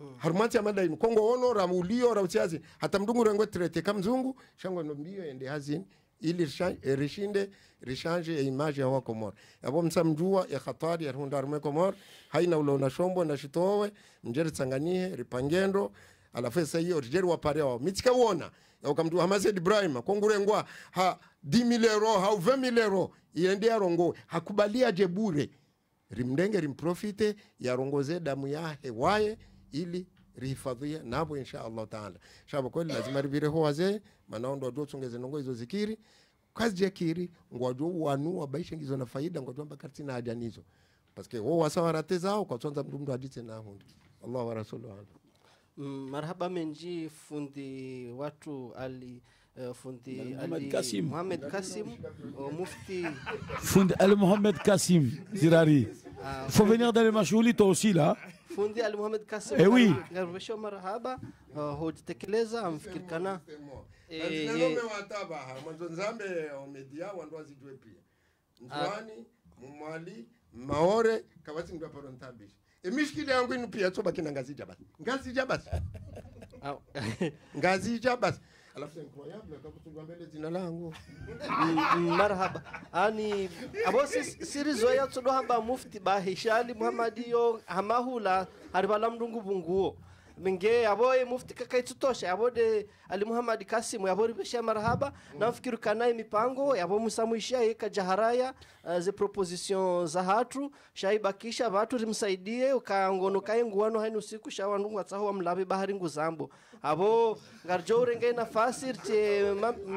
mm. harumwanzi amanda yino kongo onora ra uchazi hata mdungu rengwe trete kamzungu shangwa no mbiyo ende hazini ili eh, rishinde rishanje ya imaji ya wakomor yabo msamjua ya khatari ya hundar hundarme komor haina ulo na shombo na shitowe mjeri tsanganihe ripangendo alafu sasa hiyo rijeri wa pare wao mitika wona ukamjua Hamad Ibrahim kongurengwa ha 10000 euro ha 20000 euro iende ya rongo hakubalia jebure rimdenge rimprofite ya yarongoze damu ya hewaye ili rihifadhie nabo insha Allah taala shaba kweli lazima rivireho wazee maana ndo watu tsongeze nongo hizo zikiri kazi ya kiri ngwaju wanu wabaisha ngizo na faida ngwaju mpaka tina ajanizo paske wo wasawarate zao kwa tsonza mtu mtu adite na hundi Allah wa rasulu mm, marhaba menji fundi watu ali Uh, fundi Ali Muhammad Kasim, Muhammad Kasim uh, mufti fundi Ali Mohamed Kasim Zirari. Ah, Il faut venir dans les mashuhuli toi aussi là. Fundi Ali Mohamed Kasim. Eh oui. Ngarubisho marhaba. Uh, oh, Hutekeleza amfikirikana katinalome eh, eh, watabaha mwanzo nzambe omedia wandu wazijue pia nzwani mumwali ah. maore kavasi paro aparo ntabisha emishikili yangu inu pia tsobakina ngazija basi ngazija basi ngazija basi alafu incroyable akakutunga mbele jina langu marhaba ani abo sirizoya tsodo mufti bahishali muhammadiyo hamahula hari vala mdungu bunguo minge yaboye mufti kakaitutosha yabode Ali Muhammad Kasim yabori besha marhaba mm. nafikiri kana mipango yabo musamuishia yeka jaharaya uh, ze proposition za hatu shaibakisha watu rimsaidie ukaangono kae nguano hainu siku shawanu watsaho wa mlabe bahari nguzambo abo ngarjo renge na fasir te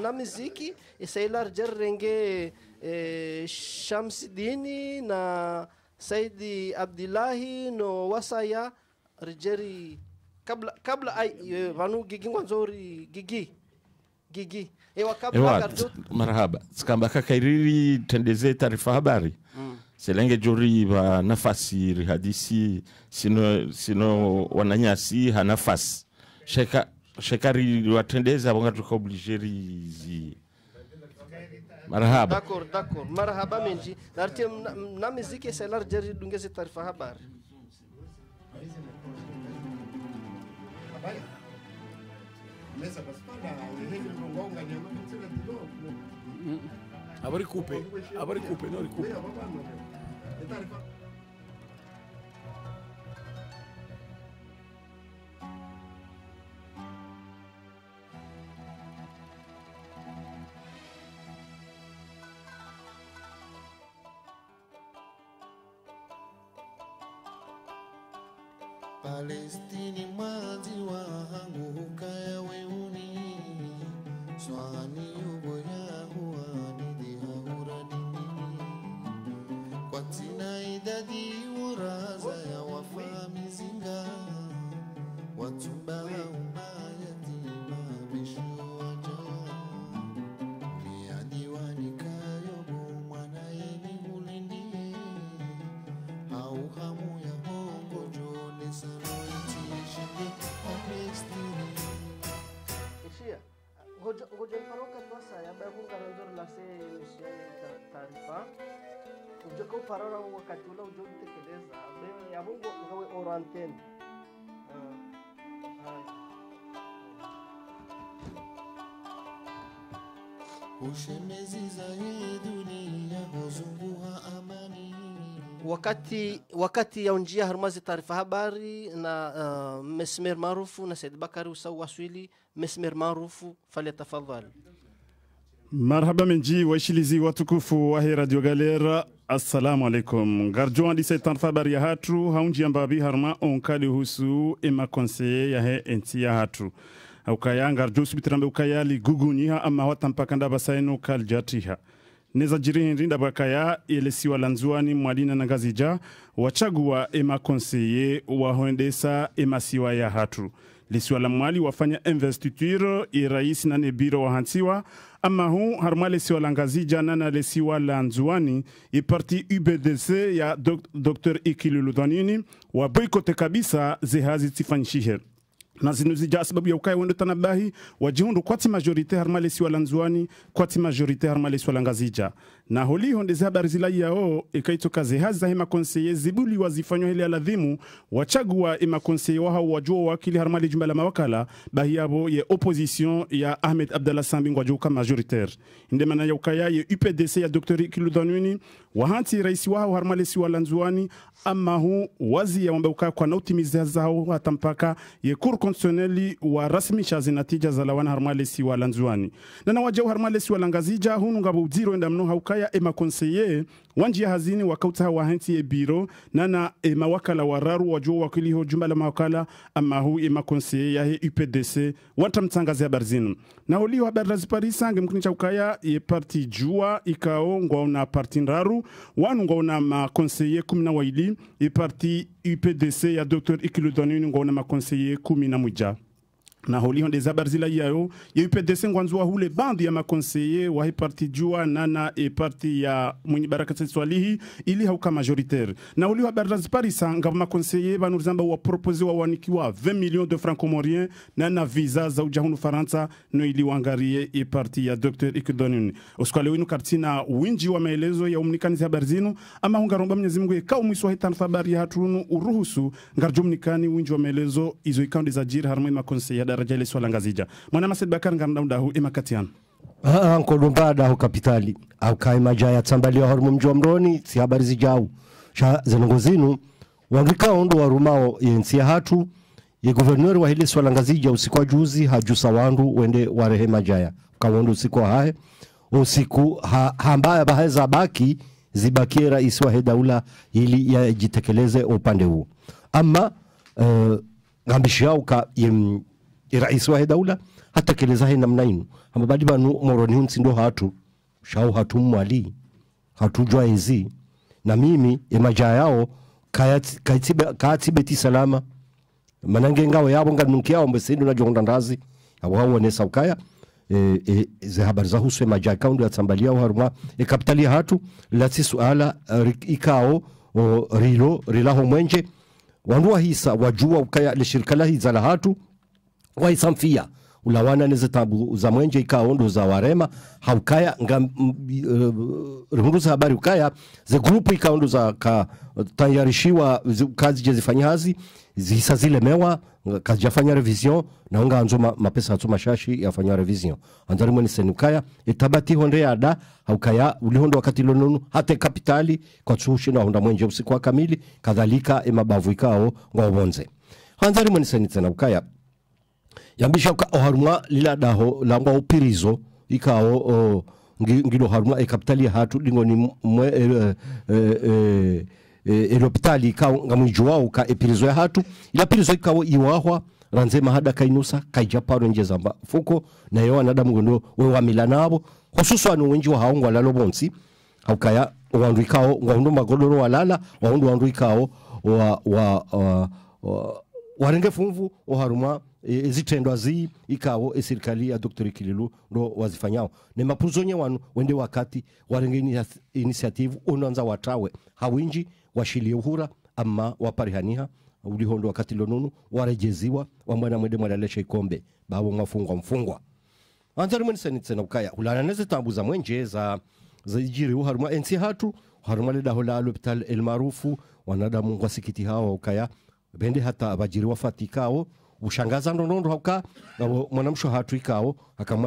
na miziki isailar jer renge eh, Shamsidini na Saidi Abdillahi no wasaya rijeri kabla kabla ay vanu gigi nzuri gigi gigi ewa kabla ewa, kartu... marhaba kaka kakairiri tendeze taarifa habari mm. selenge juri va nafasi rihadisi sino sino wananyasi ha nafasi sheka sheka shekari watendeza wanga tukaobligeri zi marhaba d'accord d'accord marhaba menji nartem na, na namiziki selar jeri dungeze taarifa habari habari mesa basipana urehere gongonga nyama mtsira kidogo mm. Palestini, mwazi wangu hukaya weuni swani ubo yahuwa nidihahuraninini kwa tina idadi uraza ya wafamizinga watumba Roger Paroca sasa Mungu anazora lase mishe taarifa ujoko parora wakati ule ujoko tekeleza mimi ya Mungu ngawe oro anteni ushemezi za hii dunia huzungua amani Wakati wakati unjia harumazi taarifa habari na uh, mesmer maarufu na Said Bakari usau waswili mesmer maarufu tafadhali Marhaba menji waishilizi watukufu wahi Radio Galera assalamu alaikum andi said taarifa habari ya hatru haunji ambabi harma onkali husu ema conseiller yahe enti ya hatru ukaya ngarjo subitirambe ukaya li gugunyiha ama watampakanda basaino kaljatiha neza jirini rinda bakaya elesiwa lanzuani mwalina na gazija wachagua ema konseye wahondesa ema siwa ya hatu lesiwa la mwali wafanya investiture na e nane biro wahantsiwa ama hu harma lesiwa la ngazija nana lesiwa la nzuani e parti ubdc ya dok, dr wa waboikote kabisa zehazi tsifanishihe na zino sababu ya ukae wendo tanabahi wajiundu kwati majorite harmalesi wala walanzuani kwati majorite harmalesi walangazija naho ndizi habari zilaiyao ikaitoka zihaza imakonseye zibuli wazifanywa hili aladhimu wachagua imakonseye wahau wajua wakili harmali jumba la mawakala bahiyabo ye opposition ya ahmed abdallah sambi ngwajuka majoritaire ndemana yaukaya ye updc ya dr ikiludanwini wahanti raisi wahau harmali siwalanzuani amahu wazi ya wambeuka kwa nautimiza zao hata mpaka ye cour constitutionnelle wa rasmisha zinatija za lawana harmali siwalanzuani nana wajau harmali siwalangazija hunu ngabu dziro endamno haukaya ya ema konseye wanji ya hazini wa hanti ya e biro nana ema wakala wararu wakili ho jumba la mawakala ama hu ema konseye he UPDC mtangazi ya barzinu na wa habari parisa nge mkini chaukaya ye parti jua ikao una parti nraru wanu una ma kumi kumina waili e parti UPDC ya Dr. Ikiludonini una ma kumi kumina mwija na holio des habari zila yao oh, ya UPDC ngwanzua hule bandu ya makonseye wahi parti jua nana e parti ya mwini baraka swalihi ili hauka majoritaire na holio habari za parisa ngava makonseye banu zamba wa propose wa wanikiwa 20 milion de franco morien nana visa za ujahunu Faransa no ili wangarie e parti ya Dr. Ikudonun usikale wenu kartina winji wa maelezo ya umnikani za habari zinu ama hungaromba Mwenyezi Mungu ikao mwisho hitan habari hatunu uruhusu ngarjumnikani winji wa maelezo izo ikawande za jiri harmoni makonseye daraja ile swala ngazija mwana masid bakar ngam dahu imakatian Ah, anko ah, dumbada ho kapitali au kai majaya tsambaliwa harumu mji mjo mroni si habari zijau sha zanongozinu wangika ondo wa rumao yensi hatu ye governor wa hili swala ngazija usiku wa juzi hajusa wandu wende wa rehema jaya kawondo usiku wa hae usiku ha, hambaya bahae za baki zibakie rais wa hedaula ili yajitekeleze upande huo ama uh, eh, ngambisho yao rais wa daula hatekerezahe namna ino amba badi banu moroni hunsi ndo hatu shau hatu mwali hatu jwaizi na mimi emaja yao kaatibe beti salama manange ngao yabo nganunki yao mbesindo na jonda ndazi abo hao ne saukaya e, e, ze habari za husu emaja account ya tambalia au haruma e kapitali hatu lati suala e, ikao o, rilo rilaho mwenje wandua hisa wajua ukaya le shirika la hizala hatu waisamfia ulawana nezitabu uzamwenje ikaondo za warema haukaya nga uh, za habari ukaya ze grupu ikaondo za ka, tayarishiwa zi, kazi je zifanya hazi zisa zile mewa zilemewa kajafanya revision na unga anzo ma, mapesa anzo mashashi ya yafanya revision andari mwani senukaya itabati honde ya ada haukaya ulihondo wakati lononu hata kapitali kwa tsuhushi na honda mwenje usikuwa wa kamili kadhalika e bavu ikao ngwa wonze andari mwani tena ukaya yambishabuka oharumwa lila daho langwa upirizo ikao ngilo ngilo e kapitali hatu ni mwe e, e, e, e, elopitali e ikao ngamwijuwao ka epirizo ya hatu ila pirizo ikao iwahwa ranze mahada kainusa kaija paro nje zamba fuko na yo anadamu gondo we wamila nabo hususani wenji wa haongwa lalo bonsi haukaya wandu ikao wandu magodoro walala wandu wandu ikao wa wa, wa, wa warenge fumvu oharuma E, ezitendwa zi ikawo eserikali ya dr kililu ndo wazifanyao ne mapuzo wanu wende wakati warenge initiative onanza watawe hawinji washilie uhura ama waparihaniha ulihondo wakati lonunu warejeziwa wamwana mwende mwalalesha ikombe babo mwafungwa mfungwa anzari mwene senitse nokaya ulana nezitambuza mwenje za za zijiri uharuma ensi hatu haruma ledaho la hospital elmarufu wanadamu sikiti hao ukaya bende hata abajiri wafatikao ushangaza ndonondo hauka mwanamsho hatwi kao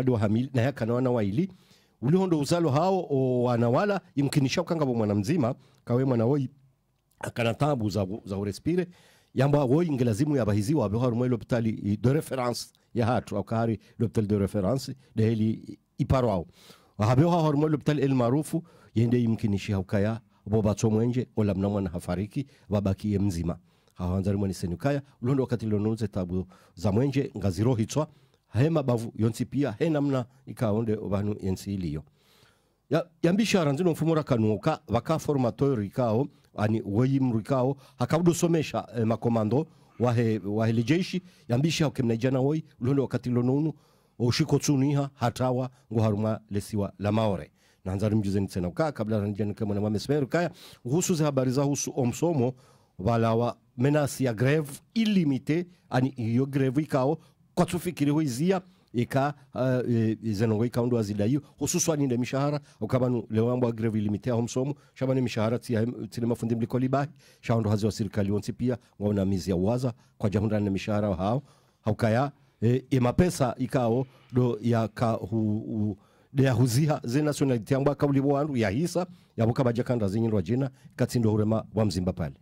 wa hamili na naye akanawana waili ulihondo uzalo hao o, wanawala imkinisha ukanga mwana mzima kawe mwana woi akana tabu za za urespire yamba woi ingelazimu ya bahizi wa bihar mwe lopitali de reference ya hatu au kahari l'hôpital de reference de heli iparo au habio ha hormo lopitali el marufu yende imkinishi haukaya boba tsomwenje ola mna mwana hafariki babakie mzima ni senukaya ulondo wakati lononze tabu za mwenje ngaziro ngazirohitswa hema bavu yonsi pia he namna ikaonde banu yensi iliyo ya, yambishara nzino mfumura kanuka vaka formatory kao ani weyim rikao hakabudu somesha eh, makomando wahe wahe jeshi yambisha okemnejana woi ulondo wakati lononu oshiko tsuniha hatawa nguharuma lesiwa la maore na hanzari mjizeni tena ukaa kabla ranjani kama na mame kaya husu habari za husu omsomo walawa menasi ya greve illimité ani iyo greve ikao kwatsufikiriho izia ika uh, e, zenongo ikaundwa zidaiyo hususwani inde mishahara ukabanu lewambo agreve ilimite aho msomo shabane mishahara tsile mafundi mliko libahi shaondo hazi wa sirikali onsi pia ngona mizi ya uwaza kwa jahunda na mishahara hao haukaya e, e mapesa ikao do ya ka hu, hu, huziha deyahuziha zenationality yangu akauliwo wandu yahisa yavokabajakanda zinyindwa jina katsindo hurema wa mzimba pale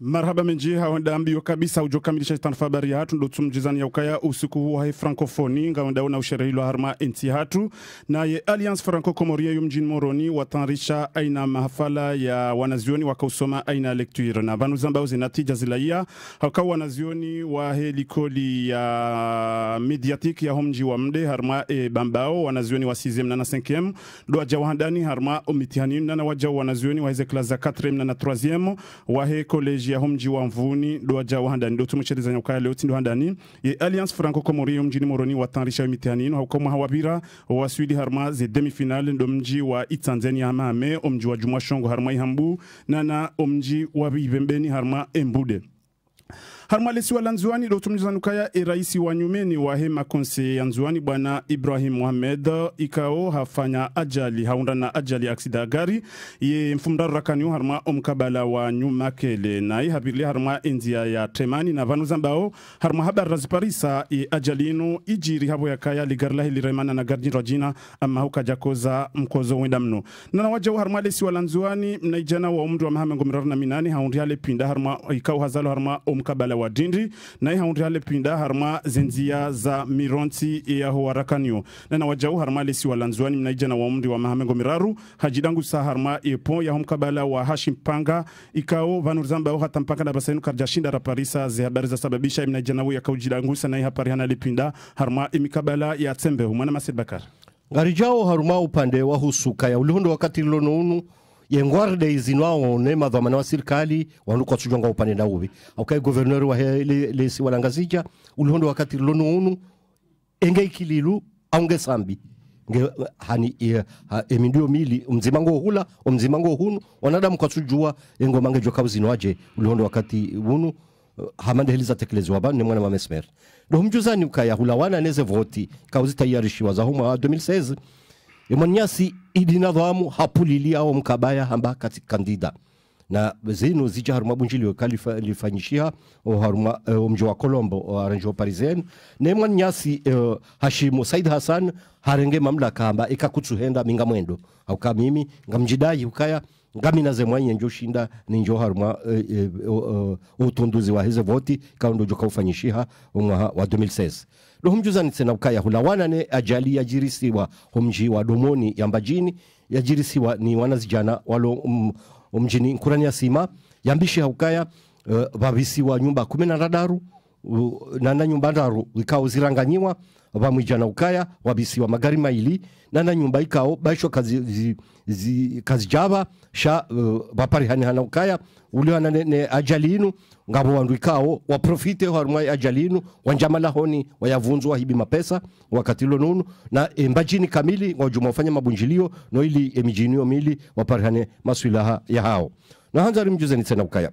Marhaba menji hawanda ambiyo kabisa ujo kamilisha taarifa habari hatu ndo tumjizani ya ukaya usiku huu hai nga wanda una usherehilo harma enti hatu na ye Alliance Franco Comoria yu mjini Moroni watanrisha aina mahafala ya wanazioni wakausoma aina lecture na vanu zambao zinatija zilaia haka wanazioni wa helikoli ya mediatique ya homji wa mde harma e bambao wanazioni wa sizi mnana na 5e ndo harma omitihani mnana waja wanazioni wa heze klaza katre mnana troazie 3 wa he koleji njia ho mji wa mvuni dwaja wahandani dotumusherezanya ukaya leo tindo handani ye alliance franco comoriyo mjini moroni watanrisha mitihani no haukoma hawabira swidi harma ze demi finale ndo mji wa itanzania hamahame omji wa jumwa shongo harma ihambu nana omji wa bibembeni harma embude Harmalesi wa Lanzuani lotumizwa nukaya e rais wa nyumeni wa hema konse ya Nzuani bwana Ibrahim Mohamed ikao hafanya ajali haunda na ajali ya aksida gari ye mfumdar rakani harma omkabala wa nyuma kele na ihabirli harma enzia ya temani na vanu zambao harma habar raziparisa e ajali inu ijiri habo ya kaya ligarla hili remana na gardi rajina ama huka jakoza mkozo wenda mno na na waja harma lesi wala Nzwani mnaijana wa umri wa mahame ngomirarna minani haundi hale pinda harma ikao hazalo harma omkabala wadindri na ihaundri hale pinda harma zenzia za mironti ya yaho na na wajau harma lesi wa lanzuani mnaija na waumri wa mahamengo miraru hajidangu sa harma epo ya humkabala wa hashi mpanga ikao vanurzamba uha tampanga mpaka na basainu karjashinda raparisa ze habari za sababisha mnaija na uya nawo yakaujidangu sana ihapari hana lipinda harma imikabala e ya tembe humana masid bakar ngarijao haruma upande wa husuka ya ulihundo wakati lono unu yengwarde izinwa one madhamana wa serikali wanuko chujonga upande na uwe okay governor wa le si walangazija ulihondo wakati lono unu enge ikililu aunge sambi nge hani ya, ha, emindio mili mzimango hula mzimango hunu wanadamu kwa chujua yengo mange joka uzinwaje ulihondo wakati unu eh, hamande heliza tekelezi ba ni mwana wa mesmer do mjuzani ukaya hula wana neze voti kauzi tayarishiwa za humo 2016 imonyasi idinadhamu hapulilia au mkabaya hamba kati kandida na zinu zija haruma bunjiliwe kalifa lifanyishia o haruma e, o mji wa Colombo o aranjo parisien ne mwanyasi uh, e, Hashimu Said Hassan harenge mamlaka hamba ikakutsuhenda minga mwendo au kamimi ngamjidai ukaya ngamina zemwanye njo shinda ninjo haruma uh, uh, uh, utunduzi wa hizo voti kaundo joka ufanyishia umwa wa 2016 lohumjuzanitse na ukaya wanane ajali yajirisiwa homjiwa domoni yambajini yajirisiwa ni wanazijana walo um, nkurani ya sima yambishi haukaya uh, vavisiwa nyumba kumi na radaru uh, nana nyumba ndaru ikao ziranganyiwa vamwijana ukaya wavisiwa magari maili nana nyumba ikao baisho kazi, zi, zi, kazi java sha uh, vaparihani hana ukaya uliwana ne, ne ajali inu ngabo wandwikao waprofite harumwa ajalinu wanjamala honi wayavunzwa hibi mapesa wakatilo nunu na embajini eh, kamili wa wajuma wafanya mabunjilio no ili emijinio eh, mili waparhane maswilaha ya hao na hanzari ni tena ukaya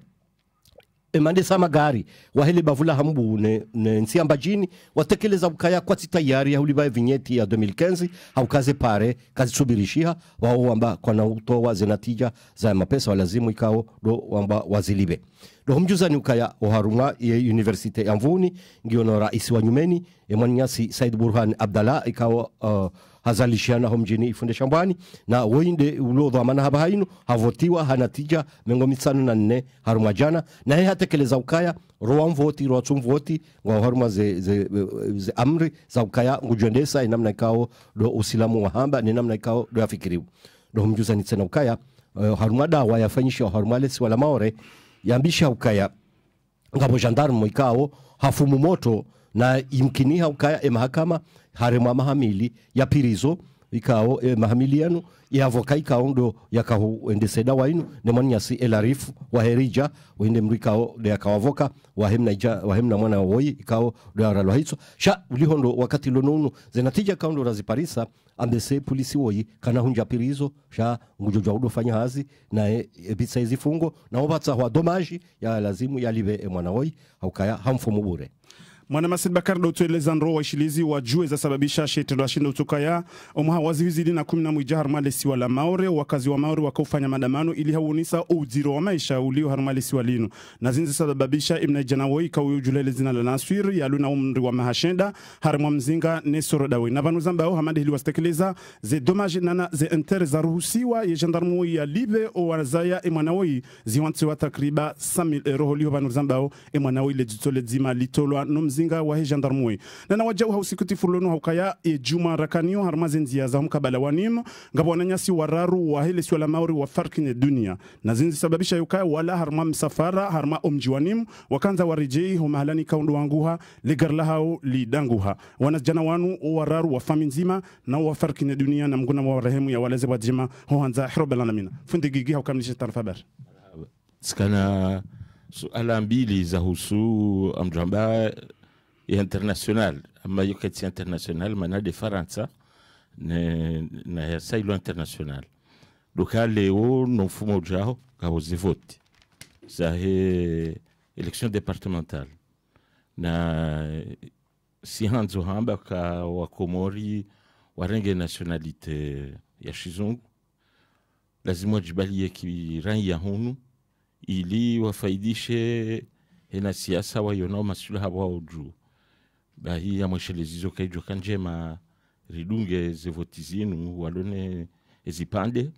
emande eh, sama gari wahele bavula hambu ne, ne nsi ambajini watekeleza ukaya kwa tayari ya ulibaye vinyeti ya 2015 haukaze pare kazi kazisubirishiha wao wamba kwa nautoa zenatija za mapesa walazimu ikao do wamba wazilibe roho mjuzanyuka ya oharumwa ye universite ya mvuni ngiyo rais wa nyumeni ye Said Burhan Abdallah ikawa uh, hazalishana ho mjini ifunde shambani na woinde ulodha maana haba hainu havotiwa hanatija mengo mitsano na nne harumwa jana na yeye hatekeleza ukaya roa mvoti roa tsumvoti ngwa harumwa ze, ze, ze amri za ukaya ngujendesa inamna ikao do usilamu wa hamba ni namna ikao do afikiribu do mjuza ni ukaya uh, harumwa dawa yafanyisha harumwa lesi wala maore yambisha ukaya ngabo gendarme ikao hafumu moto na imkiniha ukaya emahakama haremwa mahamili ya pirizo ikao e, mahamili yanu yavoka e ikao ndo yakahu endeseda wainu nemwanyasi elarifu waherija wende mrikao de yakawavoka wahemna ija hemna mwana woi ikao de aralwa hitso sha ulihondo wakati lonunu zenatija kaundo raziparisa ambese polisi woyi kana hunja pirizo sha ngujojwa udofanya hazi na e, e, bitsa izifungo na obatsa wa domaji ya lazimu libe e mwana woyi haukaya hamfumubure mwanamased bakar ɗo to e lesdan ro wa ju eza sababisha sheteɗo ashindo utokaya omo ha waziwizidi na kumi na mwija harumale siwa la maore wakazi wa maore wakaufanya madamano ili hauonisa ujiro wa maisha ulio harumale siwa lino nazinzi sababisha imna janawoi kauyo julele zina la naswir yaluna umri wa mahashenda harumwa mzinga nesoro dawe na vanuza mbao hamadi hili wastekeleza ze dommage nana ze inter zaruhusiwa ye gendarmoi ya libe owarzaya e mwanawoi ziwantsiwa takriba 1000 euro eh, holio vanuza mbao e mwanawoi ledzitso ledzima litolwa nomz zinga wa gendarmerie na nawajau haw sikuti furlonu haw kaya e juma rakaniyo harmazen za mkabala wanim ngabwana nyasi wararu wa wahele siwala mauri wa farki ne dunia na zinzi sababisha yukaya wala harma msafara harma omji wanim wakanza warijei homahalani kaundu wanguha ligarla hao lidanguha wanajana wanu wararu wa fami nzima na wa farki ne dunia na mguna wa rehemu ya walaze wa jima ho hohanza hirobe mina fundi gigi haw kamlishe taarifa habari sikana suala mbili za husu amjamba ya international ama yokatia international maana defaransa na ya sailo international duka leo no mfumo ujao kahoze vote he election departementale na hanzo hamba ka wakomori warenge nationalite ya shizungu lazima ki rangi ya hunu ili wafaidishe hena siasa wayonao masulaha wao juu bahi ya amweshelezizo kaijwa njema ridunge zevoti zinu walone ezipande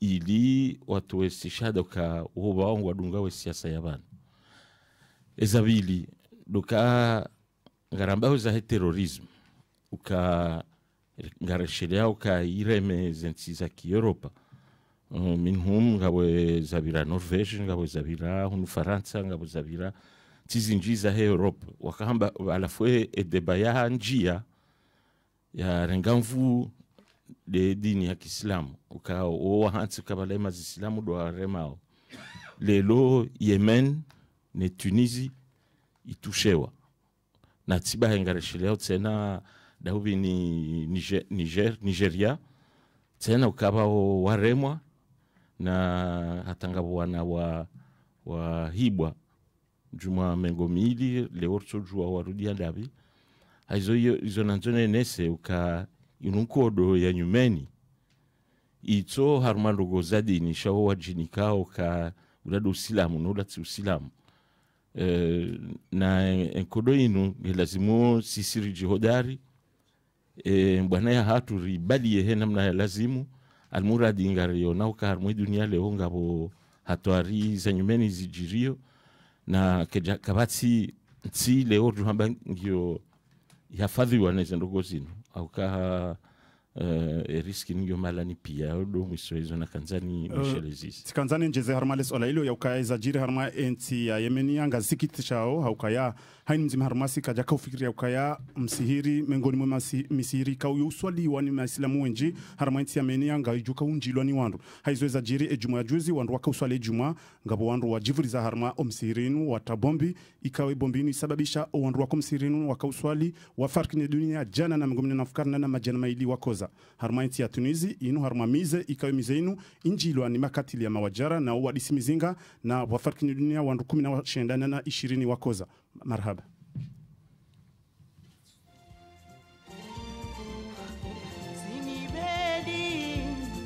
ili watuwesisha ka uho wangu wadunga we siasa ya bana ezabili doka ngarambaho za heterorisme uka ngareshelea uka ireme zensi za kieuropa mm, minhum ngawe zabira norvege ngawe zabira hunu faransa ngawe zabira tizinjiza he europe wakahamba alafu edebaya njia ya rengamvu de dini ya kiislamu ukao owa hansi ukabalema zisilamu dwaremao lelo yemen ne tunisi itushewa na tibahengaresheleao tena dahubi ni niger, niger, nigeria tena ukavao waremwa na hatangavo wana wa, wa hibwa juma mengo mili leorso jua warudia davi aizo izo nanzo nese uka inukodo ya nyumeni itso haruma ndogo zadini shawo wajinika uka uladu usilamu na nolatsi usilamu e, na enkodo inu ilazimu sisiri jihodari e, mbwana ya hatu ribalie he namna ya lazimu almuradi ingariyo nauka harumu dunia leo ngabo hatuari za nyumeni zijirio na keja kabatsi ntsile oru hamba ngio yafadhiwa nezendo au aukaha uh, eh, riski ninyo mala ni pia odo mwisho hizo na kanzani uh, eh, tikanzani njeze harma les ola ilo ya ukaiza jiri harma enti ya yemeni anga zikiti chao haukaya haini mzima harma sika jaka ufikiri ya ukaya msihiri mengoni mwe misihiri kau yuswali wani maislamu wenji harma enti ya meni anga ijuka unjilwa ni wandu haizoeza jiri ejuma ya juzi wandu waka uswali ejuma ngabo wandu wajivuriza harma omsihirinu watabombi ikawe bombinu isababisha wandu wako msihirinu waka uswali ni dunia jana na na nafukarna na majana maili wakoza Uingereza haruma inti ya Tunisi inu haruma mize ikawe mize inu injilwa ni makatili ya mawajara na uwadisi mizinga na wafariki dunia wandu kumi na washendana na ishirini wakoza marhaba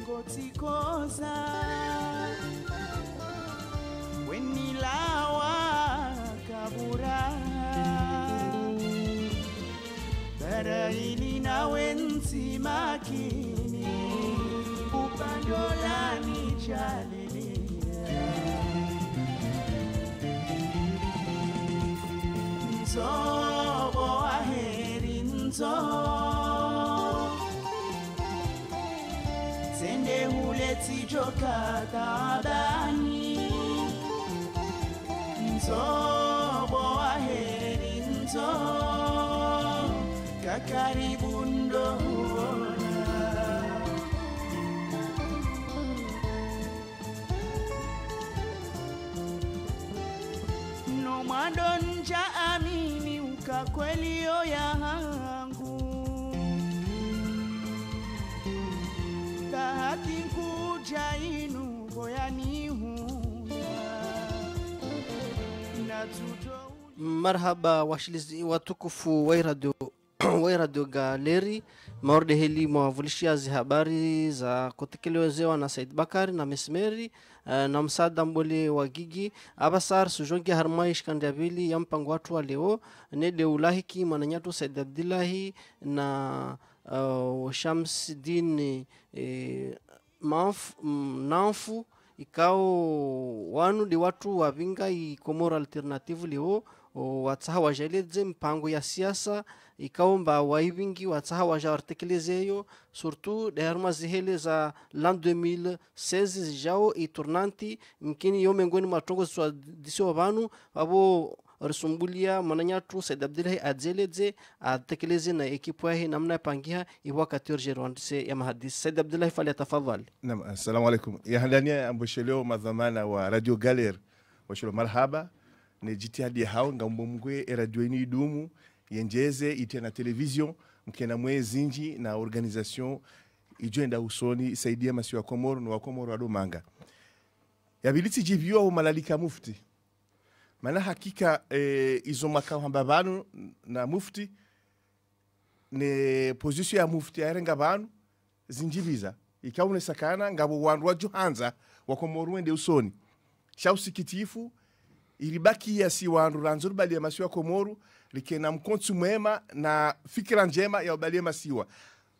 kutikosa kabura nawe nsi makini, upande lani chalilia. Nzobo waheri nzo, sende hule joka tabani. Nzobo waheri nzo. na karibu ndo huona nomwando amini ukakwelio yangu tahati nkuja inu boyanihuya natuto marhaba washilizi watukufu wa iradio weradio galeri maorde heli mwavulishia zi habari za kutekelezewa na Said Bakari na Mesmeri uh, na msaada mbole wa gigi sar sujongi harmai shikandi ya mpango watu wa leo nede ulahiki mwananyatu Said Abdillahi na uh, eh, Shamsdin eh, manf, nanfu ikao wanu de watu wavinga ikomoro alternative leo oh, watsaha wajaledze mpango ya siasa ikaomba waivingi watsaha waja watetekelezeyo surtout derma zihele za lan 2016 zijao itornanti e mkini yo miongoni mwa tongozi twadisiwa vanu vavo risumbulia mwananyatu said abdulahi adzeleze atekeleze na ekipu yahe namna yapangiha iwakati rjerwandise ya mahadisi said abdulahi fali atafadhali nam assalamu alaikum yahalania ambosheleo madhamana wa radio galer washilo marhaba ne jitihadi hao ngaumbo mgwe e radio ini idumu yenjeze ite na television mkena mkenda mwezinji na organization ijenda usoni saidia masi wa komoro na wa Komoro wakomoro wadomanga yabiliti wa malalika mufti mana hakika e, izo makao hamba vanu na mufti ne position ya mufti arenga zinjibiza zinjiviza sakana ngabo wandu wa Komoro wende usoni shausikitifu ilibakia si wandu ranzo bali ya masi wa komoru likiwa mkontsu mwema na fikira njema ya ubalie masiwa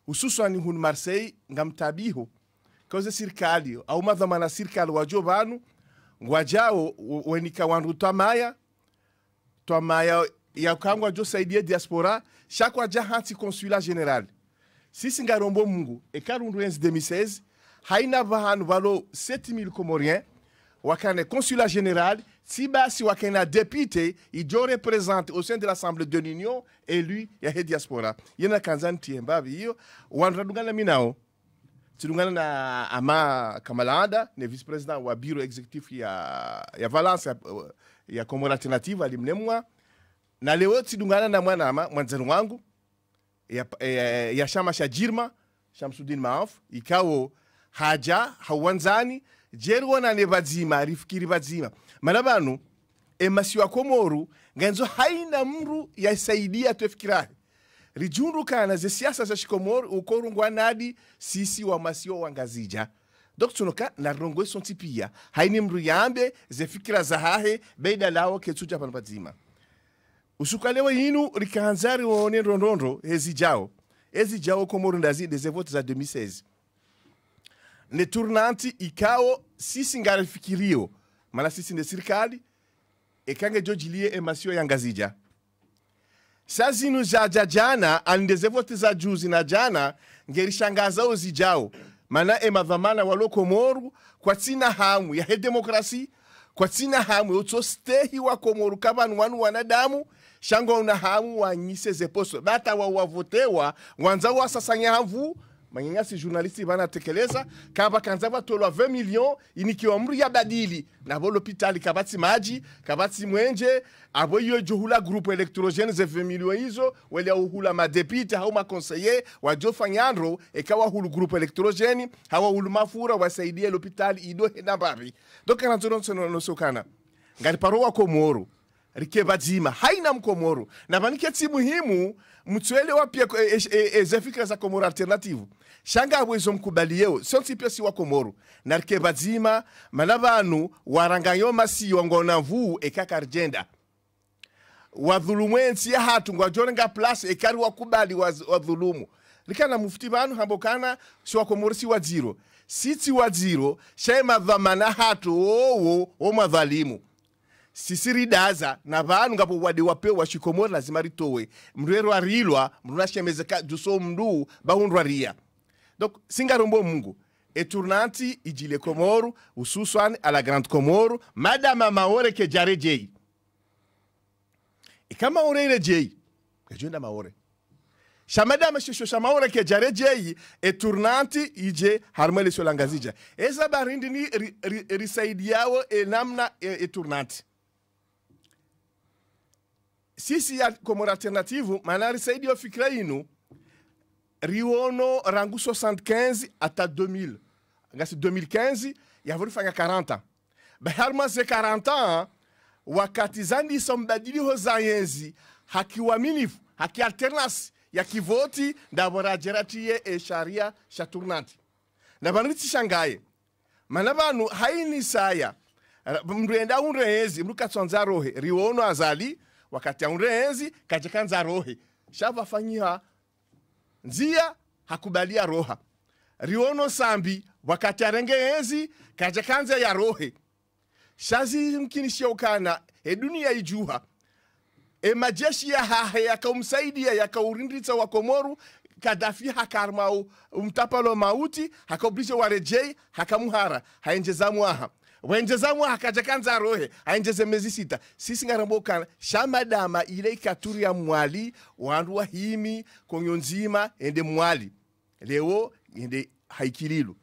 hususan hun Marseille ngamtabiho kauze sirkali au madhamana sirikali wajo vanu wajao wenika wandu twamaya twamaya yakangwa jo saidia diaspora chaque waja hanti consulat general sisi ngarombo mungu ekarundu enzi 2016 haina vahanu valo 7000 comoriens wakane consulat general si basi wakena député ijo représente au sein de l'assemblée de l'union élu ya he diaspora yena kanzan tiemba biyo wanradungana minao tilungana na ama kamalanda ne vice président wa bureau exécutif ya ya valence ya, ya komora alternative alimnemwa na leo tilungana na mwanama mwanzani wangu ya, euh, ya, ya chama cha jirma shamsudin maaf ikawo haja hawanzani jerionane padzima alifikiri padzima mana pano emasiku komoru nganzo haina mru yasaidia twefikirahe rijundukana ze siasa za shikomoro ukorungwanadi sisi wamasio wangazija donc tsunoka narongo sonti pia haini mru yambe ze fikira za hahe beida lawo ketsuja pano padzima usuku alewo inu rikaanza rione ndondondro ezijao ezijao komoru ndazide ze vote za 2016 ne tournanti ikao sisi ngalifikirio maana sisi ndi serikali ekange jojilie emasio ya ngazija sa zinu zaja jana andezevote za juzi na jana ngerishangazao zijao mana e waloko moru kwa tsina hamu ya he demokrasi kwa tsina hamu ya yotsostehi wa komoru kama nwanu wanadamu shango una hamu nyise zeposo bata wa wawavotewa wanza havu manyanyasi journalisti vanatekeleza kamba kanza vatolwa 20 million inikiwa mri ya badili navo lopitali kavatsi maji kavatsi mwenje avo iyo johula grupu elektrogene ze 20 million izo welia uhula madepite hau makonseye wajofanyandro ekawa hulu grupu elektrogene hawa hulu mafura wasaidie lopitali ido henambavi dokanazononsokana ngaliparo wako moro rikevadzima haina mkomoro na vanike tsi muhimu mtsuele wa eh, eh, eh, pia e, e, za komoro alternativu shanga abwezo mkubali yewo sio nsipia si wa komoro narike bazima mala banu masi masiwa ngona mvuu ekakarjenda wadhulumu ensi ya hatu ngwajorenga plus ekari kubali wadhulumu likana mufti banu hambokana si wa komoro si wa dziro sitsi wa dziro shaemadhamana hatu owo omwadhalimu sisiridaza na vanu ngapo wadiwapewa shikomori lazima ritowe mrwero arilwa mndu duso juso mndu bahundwa riya donc singarombo mungu eturnanti ijile komoru ususwani ala grande komoru madama maore ke jare jei ikama e ore ile jei kajenda e maore shamadama shisho shamaore ke jare jei eturnanti ije harmele solangazija eza barindi ni risaidiawo risaidiao enamna e, eturnanti sisi ya komora Alternative manari saidi yo fikira inu riono rangu 75 ata 2000 ngasi 2015 yavuri fanya 40 ans baharma ze 40 ans wakati zandi sombadili ho zayenzi hakiwaminifu alternance ya kivoti da e sharia shaturnati na vanhu shangaye mana vanhu haini saya mndu enda mruka tsonza rohe riono azali wakati ya unreenzi kajikanza rohe shavafanyia nzia hakubalia roha riono sambi wakati arenge enzi kajikanza ya rohe shazi shazimkinishia ukana edunia ijuha e majeshi ya hahe yakaumsaidia wa komoru kadafi hakarmau umtapalo mauti hakaubrije warejei hakamuhara haenjezamu aha wenzezamwe akaja kanza rohe ainjeze mezi sita sisingarambokana shamadama ile ikaturi ya mwali wandu wahimi konyo nzima ende mwali lewo ende haikililu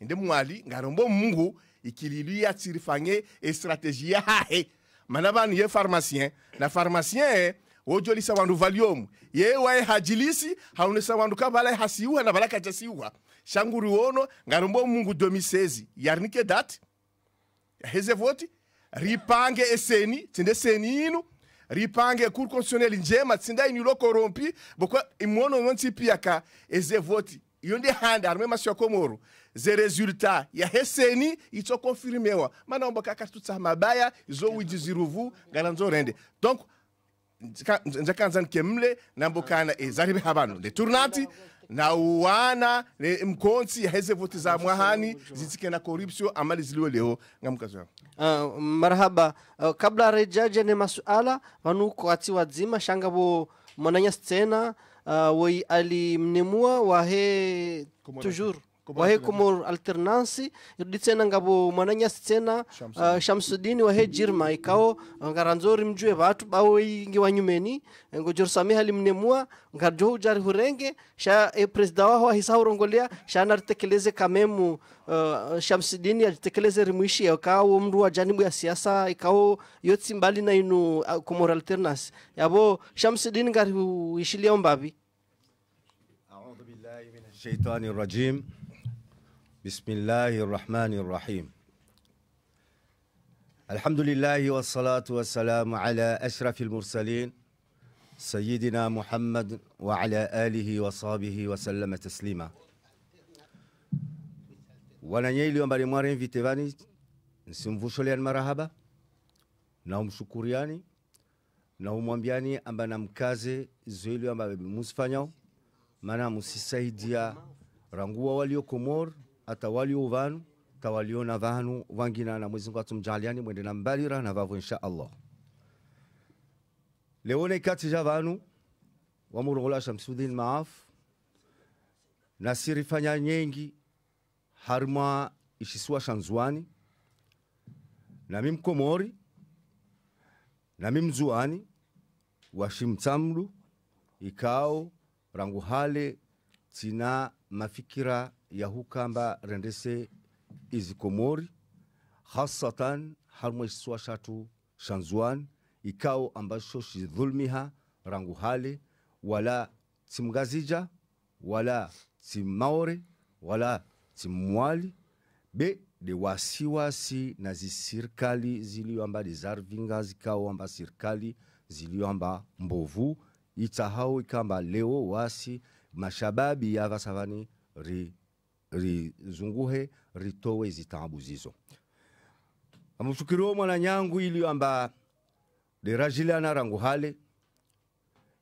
ende mwali ngarombo mungu ikililu yatsirifange estrategi yahahe mana vanhu ye pharmacien na pharmacien wojolisa wandu valiomu ye waye hajilisi haunesa wandu kabala hasiuha na valakaja siuha shanguri wono ngarombo mungu domisezi yarnike dati voti ripange eseni tsinde seni inu ripange ecour constitutionnel njema tsinda inu ilo korompi bokwa imwono imwe ntsipiyaka ezevoti iyo ndi arme arume masio komoro ze resultat ya heseni itso konfirmewa manaombo kaka tutsa mabaya izo wiji ziruvu ngana nzo rende donc nzakanza nkemle nambokana ezaribe habano nde turnati na uwana le mkonsi heze voti za mwahani zitike na korupsio amali ziliwe leo mkazo ya uh, marhaba uh, kabla rejaje ni masuala vanuko ati wadzima bo mwananya stena uh, woi alimnemua wahe toujours wahe kumur alternansi yuditsena ngabo mwananyasi tsena uh, shamsudini wahe jirma ikao uh, ngaranzori mjue vatu bawo ingi wanyumeni uh, ngojorsami halimnemua ngarjo ujari hurenge sha e eh, presida waho ahisa hurongolea ahisahurongolea shanaritekeleze kamemu uh, shamsudini aritekeleze rimuishi ikao mndu wa janibu ya siasa ikao yotsi mbali na inu uh, kumur alternansi yabo shamsudini ngarihuishilia ombavi أعوذ بالله من الشيطان الرجيم بسم الله الرحمن الرحيم الحمد لله والصلاة والسلام على أشرف المرسلين سيدنا محمد وعلى آله وصحبه وسلم تسليما ونيي اليوم بري مارين في تيفاني نسم فوشوليان مرحبا نوم شكورياني نوم وامبياني أما نام كازي زي اليوم بري موسفانيو مانا موسي سيديا رانغوا واليو كومور hata walio vanu tawaliona vanu wangina na mwezi Mungu mjaliani mwende na mbalira na vavu insha Allah leone kati ja vanu wamurugula Shamsuddin Maaf na sirifanya nyengi harma ishisiwa shanzuani na mimkomori na mimzuani washimtamdu ikao rangu hale tina mafikira yahukamba rendese izi komori hasatan harmo swa shatu shanzuan ikao ambacho shidhulmiha rangu hale wala timgazija wala timaore wala timwali be de wasiwasi na zisirikali ziliyoamba dezarvinga zikaoamba sirikali ziliyoamba mbovu itahao ikamba leo wasi mashababi yavasavani ri rizunguhe ritowe zitabu taabu zizo amufukiriwo mwananyangu ili amba derajilana rangu hale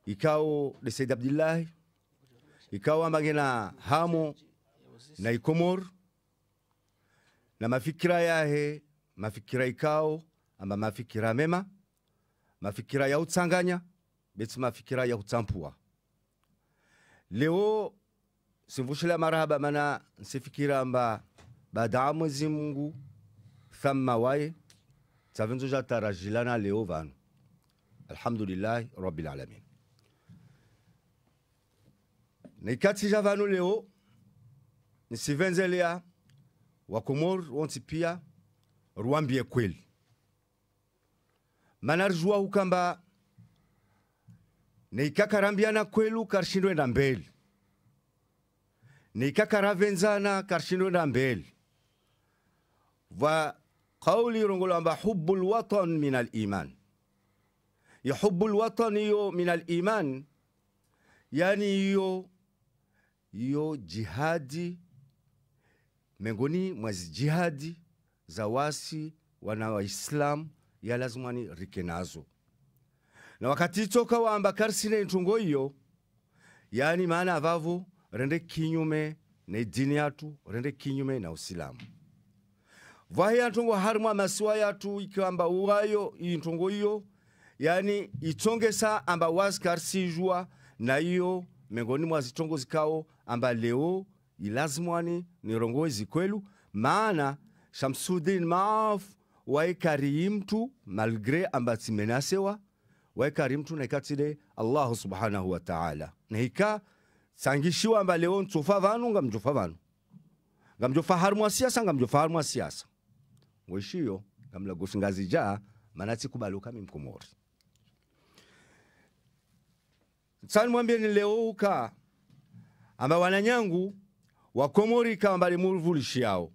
ikao de Said Abdillahi ikao ambagena hamo na ikomor na mafikira yahe mafikira ikao amba mafikira mema mafikira ya utsanganya beti mafikira ya utsampua leo simvushila marahaba mana nsifikiramba badaa mwezi mungu thamma waye tsavinzo ja tarajilana leo vanu alhamdulillahi rabbil alamin nikati ja vanu leo nisivenzelea wakomor wonti pia ruambie kweli manarijua ukamba neikakarambiana kwelu karishindwenda mbeli nikakaravenzana karshindonda mbele va kauli irongolamba hubu lwatan min aliman ya hubu lwatan iyo min aliman yani iyo iyo jihadi mengoni mwazi jihadi za wasi wana waislamu ya lazima rike nazo na wakati toka wamba karsine ntungo iyo yani maana avavo rende kinyume ne dini yatu rende kinyume na usilamu vahiya ntongo harimu masiwa yatu ikiamba uwayo iyi ntongo iyo yani itsongesa amba wazikarisijwa na iyo mengoni mwa zitongo zikao amba leo ilazimwani nirongowe zikwelu maana shamsudin maaf waikariyi mtu malgre amba tsimenasewa waikari mtu naikatile allahu subhanahu wataala nahika sangishiwa amba leo nchofa vanu ngamchofa vanu ngamchofa harumwa siasa ngamchofa harumwa siasa weshiyo ngamlagosi ngazija maana sikubaluka mimkomori sani mwambie ni leo uka amba wananyangu wakomori kawambali muvulishi yao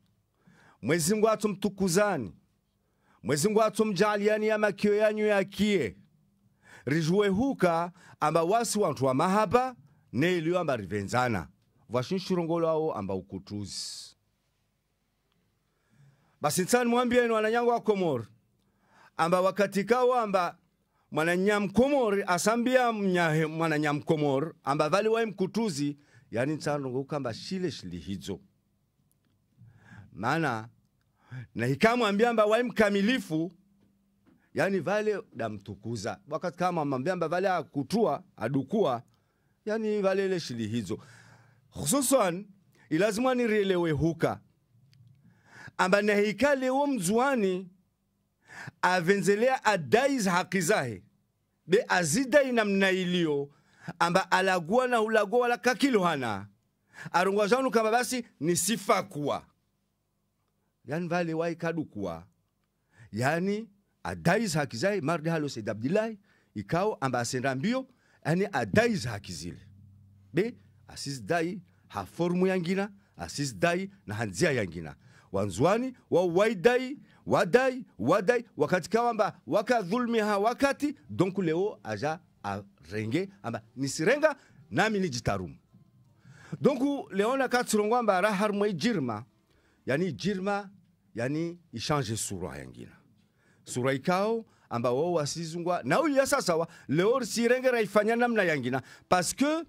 mwezi ngu atu mtukuzani mwezi ngu atu mjaliani ya makio yanyu yakie rijuwe huka amba wasi wantu wa mahaba ne neiliyo amba rivenzana vwashi nshilongolo awo amba ukutuzi basi ntsani mwambieni wananyangu wa komori amba wakati kawo amba mwananyamkomori asambia mwananyamkomori amba valiwayi mkutuzi yani nsanongo amba shile shili hidzo maana na ikamwambia amba wayi mkamilifu yani vale damtukuza wakati kama mwambia amba vale akutua adukua yani valele shili hizo hususan ilazima nirielewe huka amba nahikale wo mzuani avenzelea adai haki zahe be azidai namna iliyo amba alagua na ulagua wala kakilo hana arongwa zanu kama basi ni sifa kuwa yani vale wai kuwa yani adai haki zahe mardi halo said abdillahi ikao amba asenda mbio yani adai za haki zile be ha formu yangina dai na hanzia yangina wanzwani wawaidai wadai wadai wakati kawamba ha wakati donc leo aja arenge amba nisirenga nami nijitarumu donc leona ra amba raharumwe jirma yani jirma yani ichange sura yangina sura ikao ambao wao wasizungwa na uya sasa leo sirengera ifanya namna yangina parce que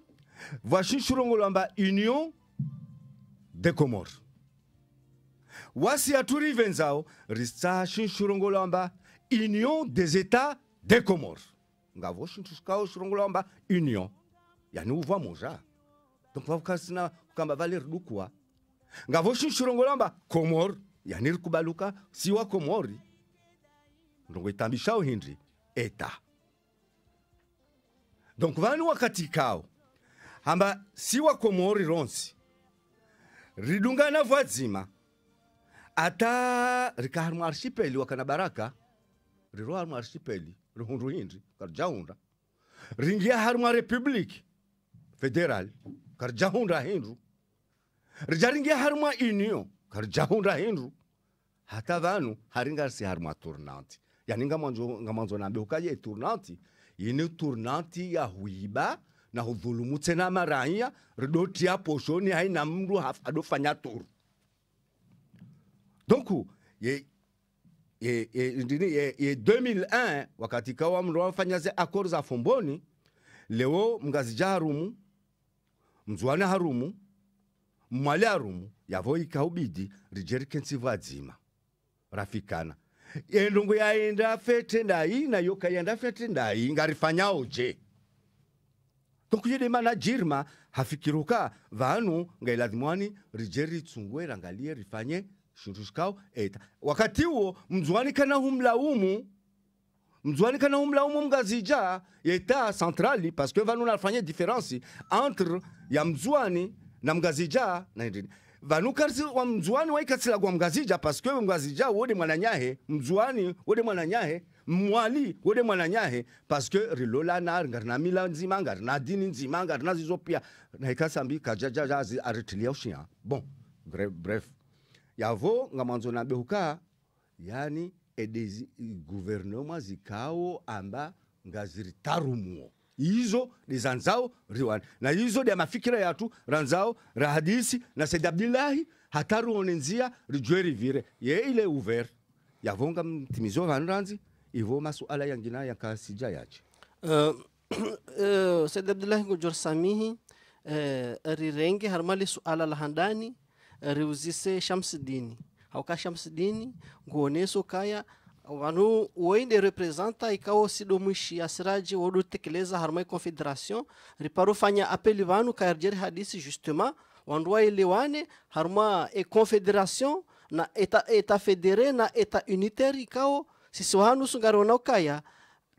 vwashishurongolwamba union de Comores wasi aturive nzao risashishurongolwamba union des états de Comores ngavo shishurongolwamba union yani uvwa moja donc kamba kukamba valirudukua ngavo shishurongolwamba Comores yani rikubaluka siwa Comori ndongoitambisha hindi eta donc vanu wakati kao hamba si wakomori ronsi ridungana vwa dzima ata rikaharumwa arshipeli wakana baraka riro harumwa arshipeli rihundu hinji karijahunda ringia harumwa republiki federal karjahunda hindu rijaringia harumwa inio karjahunda hindu hata vanu haringarisi harumwa turnanti yani nga mwanzo nambe ukaye itournanti ine tournanti ya huiba na hudhulumu tena maraiya redoti ya poshoni haina mndu adofanya toru donku ye ye ye ndini ye, ye 2001 wakati kawa mndu wafanya ze akor za fomboni leo mngazija harumu mzwana harumu mwali harumu yavo ikaubidi rijerikensivadzima rafikana endongo yaenda fete ndai nayoka yaenda fete ndai ngarifanyaoje tokuyedema na jirma hafikiruka vanu ngailazimwani rije ritsungue rangalie rifanye shindu shikao eta wakati huo mzuani kana humlaumu mzuani kana humlaumu mngazija yeta centrali parce que vanu nafanye diferensi entre ya mzuani na mngazija na indini vanukasi wa mzuani waikatsila kwa mngazija paske mngazija wode mwananyahe mzuani wode mwananyahe mwali wode mwananyahe paske rilolana ngarina mila nzima ngarina dini nzima ngarina zizo naikasambi kajajaja aritilia ushia bon bref, bref. yavo nga mwanzo nabehuka yani edezi guvernema zikao amba ngaziritarumuo izo ni zanzao riwani na izo dia mafikira yatu ranzao rahadisi na Said Abdillahi hataruonenzia rijweri vire ye ile uver yavonga mtimizo vanranzi ivo masuala yangina yakasija yache uh, eh, uh, eh, Said abdullahi gojor samihi uh, rirenge harmali suala la handani uh, riuzise Shamsidini hauka Shamsidini nguoneso kaya Wanu uende reprezenta ikawa sidomuishi asiraji wodutekeleza harma confederation riparofanya apeli vanu kaerjeri hadisi justement wandu waelewane harma e confederation na eta, eta federe na eta unitaire ikao sisi wahanu sungaronao kaya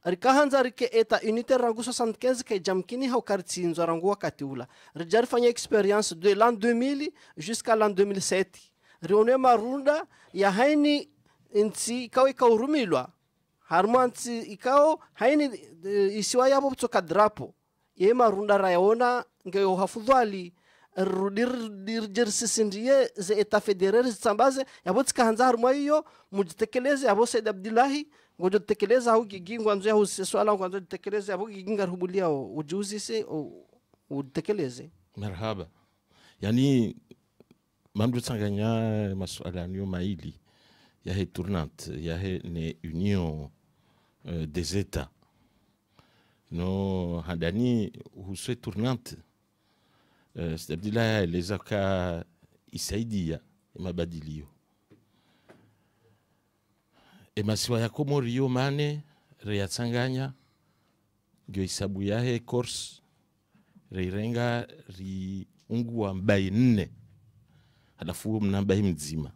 rikahanza rike eta unitaire rangu 75 kaijamkini haukaritsinzwa rangu wakati ula rijari fanya experience de l'an 2000 jusqu'à l'an 2007 rionwe marunda ya haini nsi ikao ikaurumirwa harimo nsi ikao haini eh, isiwa yavo butsoka drapo ye marunda rayona ngeyo hafudhwali rudirjerisisindie ze eta federeri zisambaze yavo tsikahanza harimo iyo mujitekeleze yavo said abdulahi ngojo tekeleza au gigingwa nzo yahu swala ngojo tekeleze yavo giginga rubulia ujuzi ujuuzise utekeleze merhaba yani mamdu tsanganya masuala niyo maili yahe tournante yahe ni union uh, des États no hadani huse tournante uh, sitabdila yaeleza isaidia mabadilio emasiwa ya komorio mane reyatsanganya ndio isabu yahe corse reirenga riungua mbai nne halafu mnambai mzima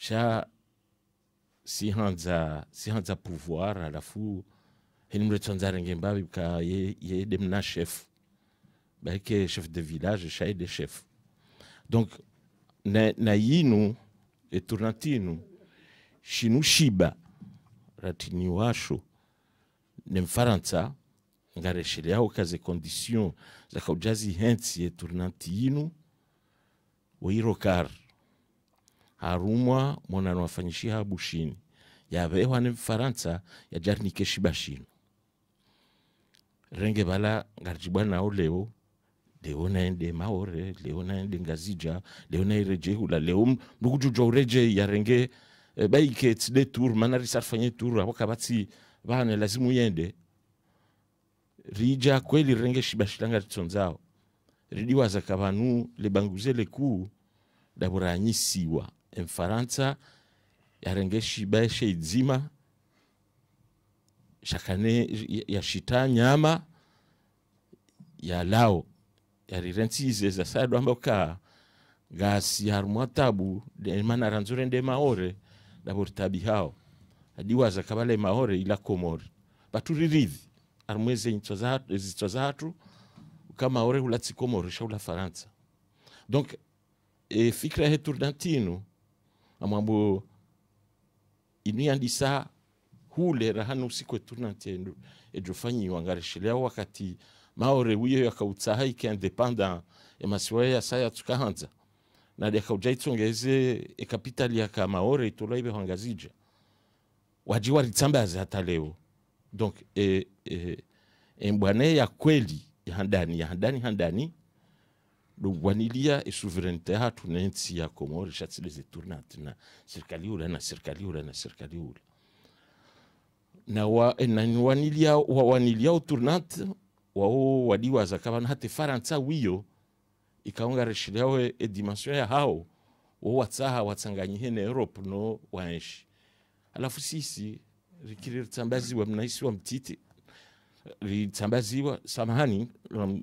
cha si pouvoir alafu la ngembabi bika ye, ye chef chef de village chaye de chef donc na, na yinu e turnatinu shinu shiba ratini washo ne mfaransa ngaresheleao condition harumwa mwanano afanyishia habushini yaveho ne mfaransa yajarnike shibashino renge bala ngarjibwa nao leo leo naende maore leo naende ngazija leo naireje hula leo mlukujujwa ureje yarenge e, eh, baike tside tour manarisarfanye tour awakabatsi vane lazima uyende rija kweli renge shibashilanga tsonzao ridiwaza kavanu lebanguze lekuu daburanyisiwa Mfaransa baeshe izima shakane yashita nyama ya lao yarirensize zasadwa amboka gasi harumwa tabu imana ranzure nde maore daboritabi hao adiwaza kabale maore ila komori baturirithi arumweze zitwa zathu kama ore ulatsi komori shaula faransa donc e fikra heturdantino amwambo inuiandisa hulera hano usiku tunati ejofanyi wangareshelea wakati maore wiyo yakautsaha ikiandepanda emasiwa ya saya tukahanza na dekauja itsongeze ekapitali yaka maore itola ibe hangazija waji waritsambaze hata leo donc e, e, embwane ya kweli ya handani ya handani handani wanilia e hatu na nchi ya Komoro ishatsileziturna tina serikali ula na serikali ula na serikali ula na wa, eh, na wanilia wa, wanilia uturnat wao waliwaza kama hata Faransa wiyo ikaungarishilawe e, ah, e dimension ya hao ah, oh. wo watsaha ah, watsanganyihe na Europe no wanshi alafu sisi rikiri ritsambaziwa mnaisi wa mtiti ritsambaziwa samahani um,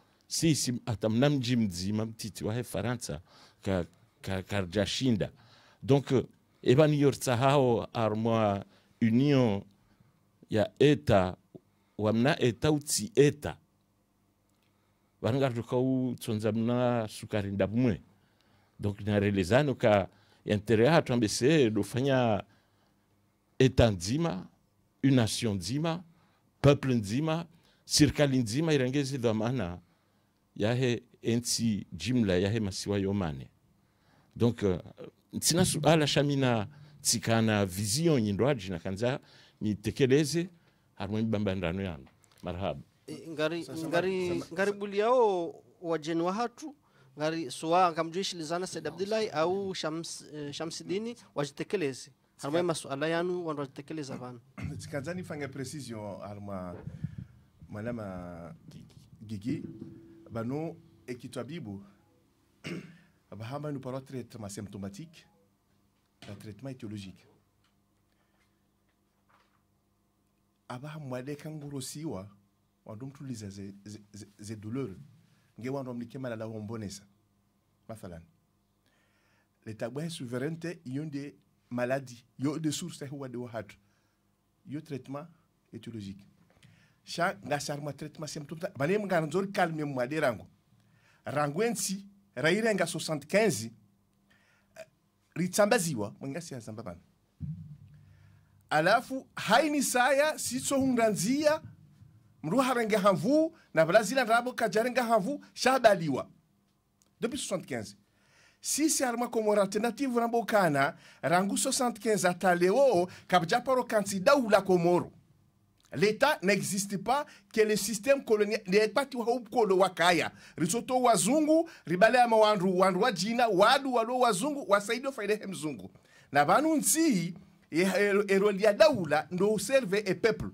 sisi hata mna mji mzima mtiti wahe faransa ka, ka, eh ah, oh, ka donc ebaniyorsahao armoa union ya eta wamna eta utsi eta vanongarduka utsonza mna sukarinda vumwe donc narelezano ka intere hatu ambese dofanya eta nzima nation nzima peuple nzima sirikali nzima irengezi dhamana yahe ensi jimla yahe masiwa yomane donc uh, tsina ala shamina tsikana vision nyindo aji na kanza nitekeleze harumwe mibambandano yanu marhaba eh, ngari ngari ngari buliao wajeni wa hatu ngari suwa ngamjuishilizana Said Abdullahi au Shams, uh, eh, Shamsidini wajitekeleze harumwe masuala yanu wandu wajitekeleza vanu tsikadzani fange precision haruma mwanama gigi bano ekitabibu bahamba nous parlons de traitement symptomatique, un traitement étiologique. Aba de kanguro siwa wandum tuliza ze, ze, ze, ze douleur nge wandum nike malala wombonesa mathalan leta gwe souverainete yonde maladie yo de source huwa de wahatu yo traitement étiologique sha ngasari matraitement symptôme bale mngaranzori calme mwade rango rango rangwensi ra irenga 75 eh, ritsambaziwa mwengasi yazamba bana alafu haini saya hundanzia sitsohundanzia mruharenge hanvu na brazila rabo kajarenga hanvu shabaliwa depuis 75 si si arma komo alternative rambo kana rangu 75 ataleo paro kansi daula komoro L'État n'existe pas que le système colonial ne pas liyepati le wakaya risoto wazungu ribale ama wandu wandu wajina wadu walo wazungu wasaidio faidehe mzungu na vanu nsihi e, e, ero lya daula ndo serve e peuple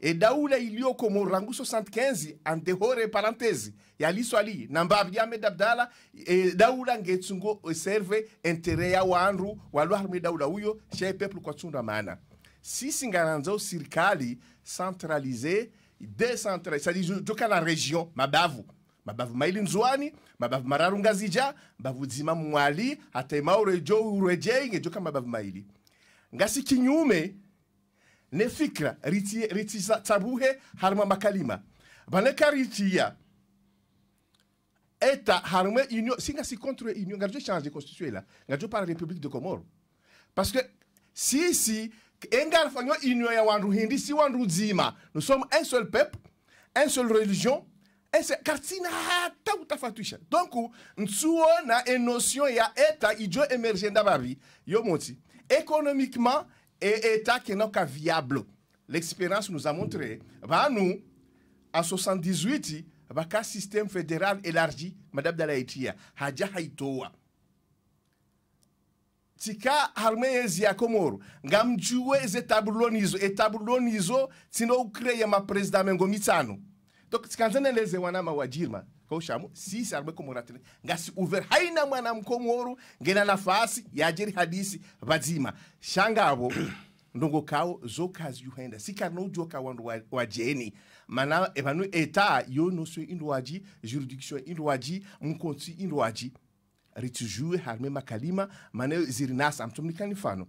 e daula ilio mu rangu 75 antehore parentesi yaliso ali na mbavi yamed abdala e daula ngetsungo e serve entere ya wandu walo harme daula uyo shae peuple kwa tsunda maana si ngaranzo serikali centralisée decentralisée c'est-à-dire toka na region mabavu mabavu maili nzwani mabavu mararungazija mabavu dzima mwali hata imaurejo urejeinge joka mabavu maili ngasi kinyume ne fikra riti riti tabuhe harma makalima vaneka ritia eta harme union si ngasi contre union ngajo change constitution là ngajo par la république de comore parce que si si engafanywa union ya wandu hindi si wandu zima nous sommes un seul peuple un seul religion ta ta utafatisha donc une notion ya eta ijo emerge vie yo monti économiquement et eta pas viable l'expérience nous a montré Nous, à 78 un système fédéral élargi madame dalaïtia haja haitoa tika harume yezi ya komoro nga mjue ze tabuloni izo e tabuloni izo ma prezida mengo mitano donc tikanzeneleze wana mawajirma koshamo sisi harume komoro atene ngasi uver haina mwana mkomoro ngena nafasi yajeri hadisi vazima shanga abo ndongo kao kazi yuhenda sika no sikanojoka wandu wajeni mana evanu eta yo no noswe indowaji juridiction indowaji mkonsi indowaji ritujue harme makalima mane zirinasa, nasa fano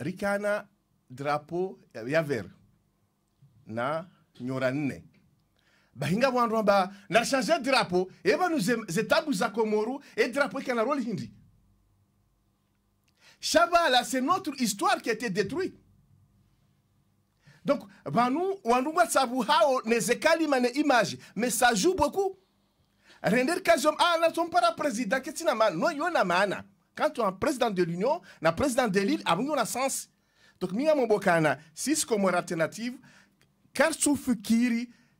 rikana drapo yaver, na nyora nne bahinga bwandwa ba narashange drapo ebanu zetabu za komoru e drapo ikana roli hindi Chavala, c'est notre histoire qui a été détruite. Donc, Banou, Wanouba Sabu Hao, Nezekalima, ne image, mais ça joue beaucoup render kazom ala son para président ketina ma no yona mana quand tu es président de l'union na président de l'île abungo ah, na sens donc minga Si c'est comme alternative car sous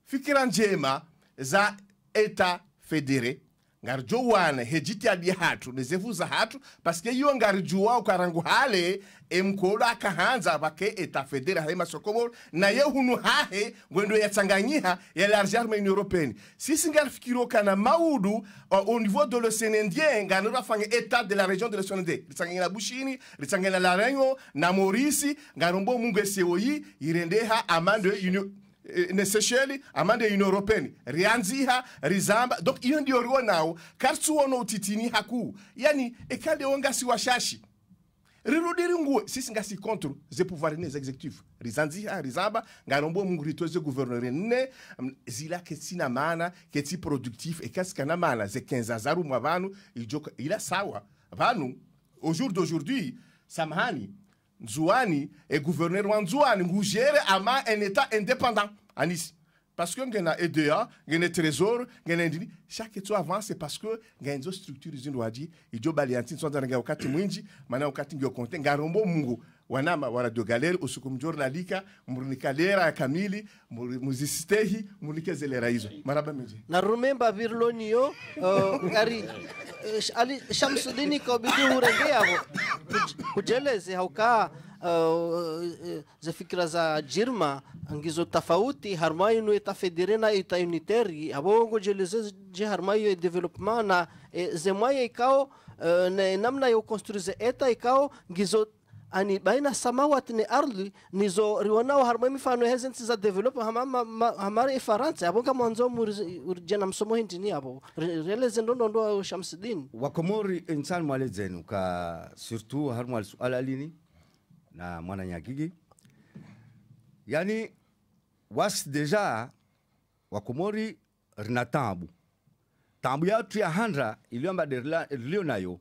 fikiran jema za état fédéré ngari jowana hejiti adi hatu nezefu za hatu paske iyo ngari juwa ukarangu hale emkolo akahanza vake etafedera hae masokomoro na ye hunu hahe ngwendo ya yale arjarma in européenne sisi ngarifikiro kana maudu au niveau de l'océan indien ngani rafanya état de la region de l'océan indien ritsanganyina bushini ritsanganyina la rengo na maurice ngarombo mungu eseoyi irendeha amande union Eh, nesesheli amande ino europeni rianziha rizamba dok iyo ndio ruo nawo kartsuwono utitini haku yani ekale wongasi washashi rirudiri nguwe sisi ngasi contre ze pouvoir ne executif rizanziha rizamba ngarombo mungu mm, ze gouverneur ne zila ketsina mana ketsi productif ekasikana mana ze 15 azaru mwa vanhu ijoka ila sawa vanu au jour d'aujourd'hui samahani Zouani est gouverneur Zouani. à ama un État indépendant à Nice. Parce que nous avons EDA, nous Trésor, nous Chaque état avance, parce que nous avons une structure, wanama wanadiogaleri usuku mjornalika murunikalera kamili muzisitehi murunikezeleera izo maraba miji narumemba virloni yo uh, ari uh, ali shamsudini kabidi hurenge yavo kujeleze haukaa Uh, eh, za fikra za jirma ngizo tafauti harmai no eta federena eta unitari abongo jeleze je harmai e development na zemai e kao uh, namna yo construze eta e kao ngizo ani baina samawat ni ardhi nizorionao harmo mifano hezenti za develop hamama hamari ifaransa abo kama wanzo urjana msomo hindi ni abo rele zendo ndo shamsidin wakomori insan mwale zenu ka surtu harmo al suala lini na mwana nyagigi yani was deja wakomori rina tambu tambu yatu ya handra iliomba derla ilio nayo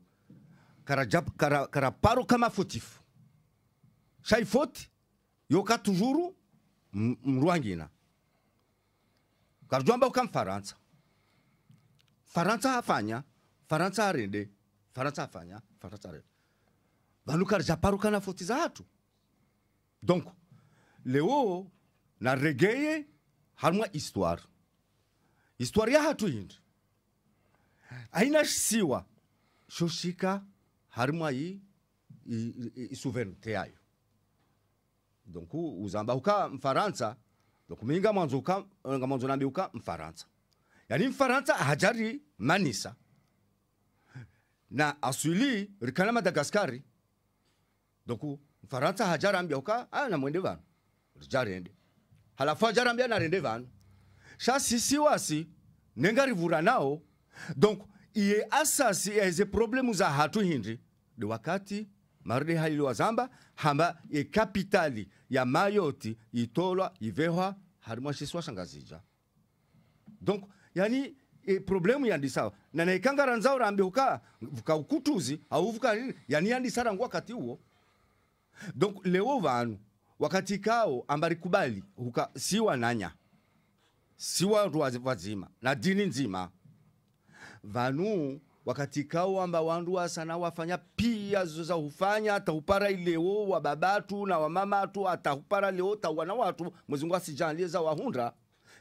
karajab kara, karaparo kama futifu saifoti yoka tujuru mrwangina karjwamba uka mfaransa faransa hafanya faransa harende faransa hafanya faransa harende vanhu karjaparukana foti za hatu donc leo na regeye harimwa histoire histoire ya hatu hindi aina shisiwa shoshika harimwa i, i, i, i souveraineté donc uzamba uka mfaransa donc minga mwanzo uka nga mwanzo nambi uka mfaransa yani mfaransa hajari manisa na aswili rikana madagaskari donc mfaransa hajarambia uka ana ah, mwende vanu rijarende halafu hajarambia narende vanu shasisi wasi nengarivura nao donc iye asasi eze problemu za hatu hindi ni wakati mariha iliwazamba hamba ikapitali ya mayoti itolwa ivehwa harimo shiswa shangazija donc yani e, problemu na nanaikangara nzao rambi huka vuka ukutuzi au vuka nini yani yandisara ngu wakati huo donc leo vanu wakati kao ambarikubali huka siwa nanya siwa ruwa wazima na dini nzima vanu kao amba wandu wasana wafanya pia zoza hufanya atahupara ileo wa babatu na wamamatu atahupara leo tawana watu mwezingu asijalie za wahunda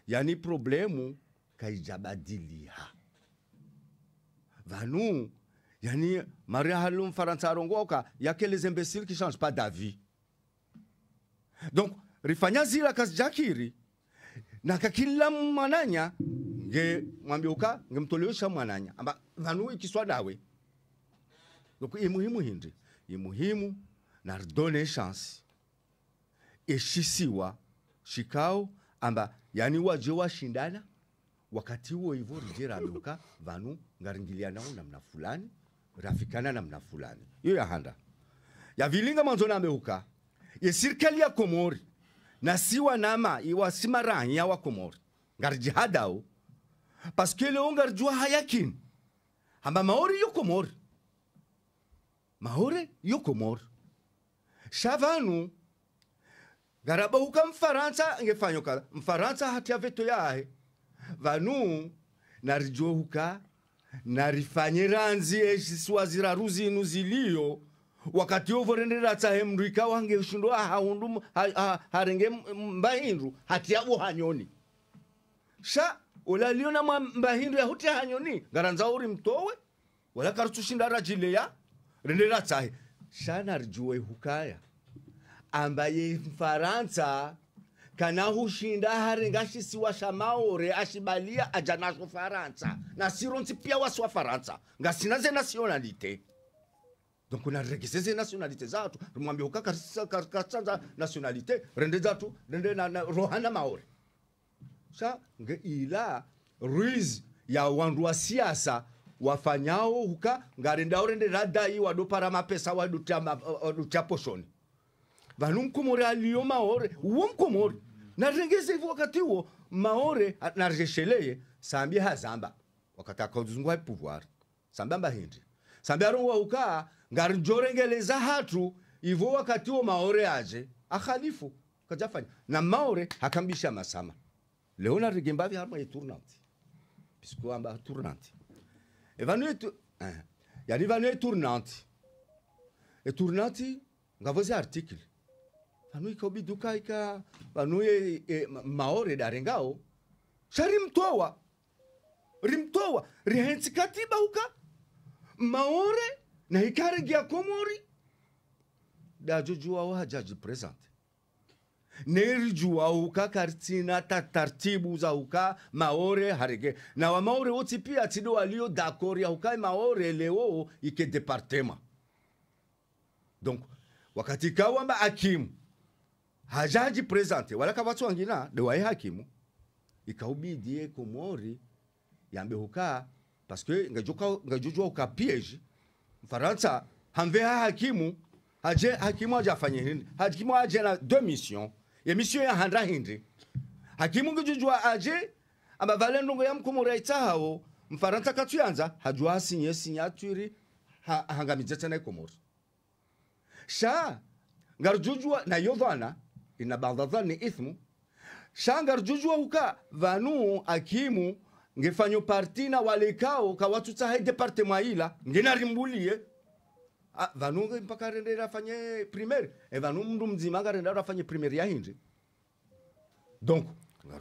yani problemu kaijabadilia vanu yani maria halu mfaransa arongoka yake les imbéciles qui change pas d'avis donc rifanya zila jakiri na kakila mwananya nge mwambiuka ngemtolewesha mwananya amba vanu ikiswa dawe donc imuhimu hindi imuhimu naridone chance eshisiwa shikao amba yani waje washindana wakati huo hivyo rije raluka vanu ngaringilianao namna fulani rafikana namna fulani hiyo ya handa ya vilinga mwanzo nameuka ye serikali ya komori na siwa nama iwasimaranya wa komori ngarijihadao parce que leo ngarjua hayakin hamba maori yuko maori maore yuko mori shavanu garabahuka mfaransa kala. mfaransa hati aveto yahe vanu huka. narifanye ranzi eshiswa ziraru zinu zilio wakati ovorendera tsahe mndu ikawa ngeshindo haundu harenge mbaindu hati avu hanyoni sha olaliona mwa mbahindu yahuti hanyoni ngaranza uri mtowe wala karutsushinda rajileya rende ratsahe shana rijuwe hukaya ambaye mfaransa kana hushinda hari ngashisiwa sha maore ashibalia aja naso faransa nasironsi pia wasiwa faransa ngasina ze nationalite donc naregise ze nationalite zatu rimwambia hukakasanza nationalite rende zatu rende na, na rohana maore Sa ila ruiz ya wandu wa siasa wafanyao huka ngarenda urende radai wadopara mapesa wadutia poshoni vanu mkomori alio maore uwo mkomori narengeze hivyo wakati huo maore naresheleye sambi hazamba wakati akazungwa pouvoir sambia mbahindi sambia arongwa uka ngarinjorengeleza hatu ivo wakati huo maore aje akhalifu kajafanya na maore akambisha masama leonard gembavi harimo e etournante puisque amba tournante evanue eh, yani vanue tournante etournante ngavoze article vanui kobiduka ika vanue e, maore darengao sharimtowa rimtowa rihensi katiba uka maore na hikaregia komori dajojuwawa hajaji presente nilijua uka kartina ta taratibu za uka maore harege na wa maore woti pia tido walio d'accord ya uka maore leo ike departema donc wakati kawamba hakimu hajaji presente walaka watu wangina de wae hakimu ikaubidie komori yambe huka parce que ngajojua uka piege Faransa hamve ha hakimu haje hakimu hajafanye nini hakimu haje na deux missions ya ya handa hindi hakimu ngijujwa aje amavale ndongo ya mkumu mkumura itahawo mfaransa katuyanza hajua sinye sinyatwiri ha, hangamize tena ikomora sha ngarjujwa na yodhana ina baadha ni ithmu sha ngarjujwa huka vanu akimu ngefanyo partina walekao ka watu tahe departement ila ngenarimbulie ah, vanunge rende arendere afanye primary evanu eh, mndu mzima akarendera afanye primary yahinje donc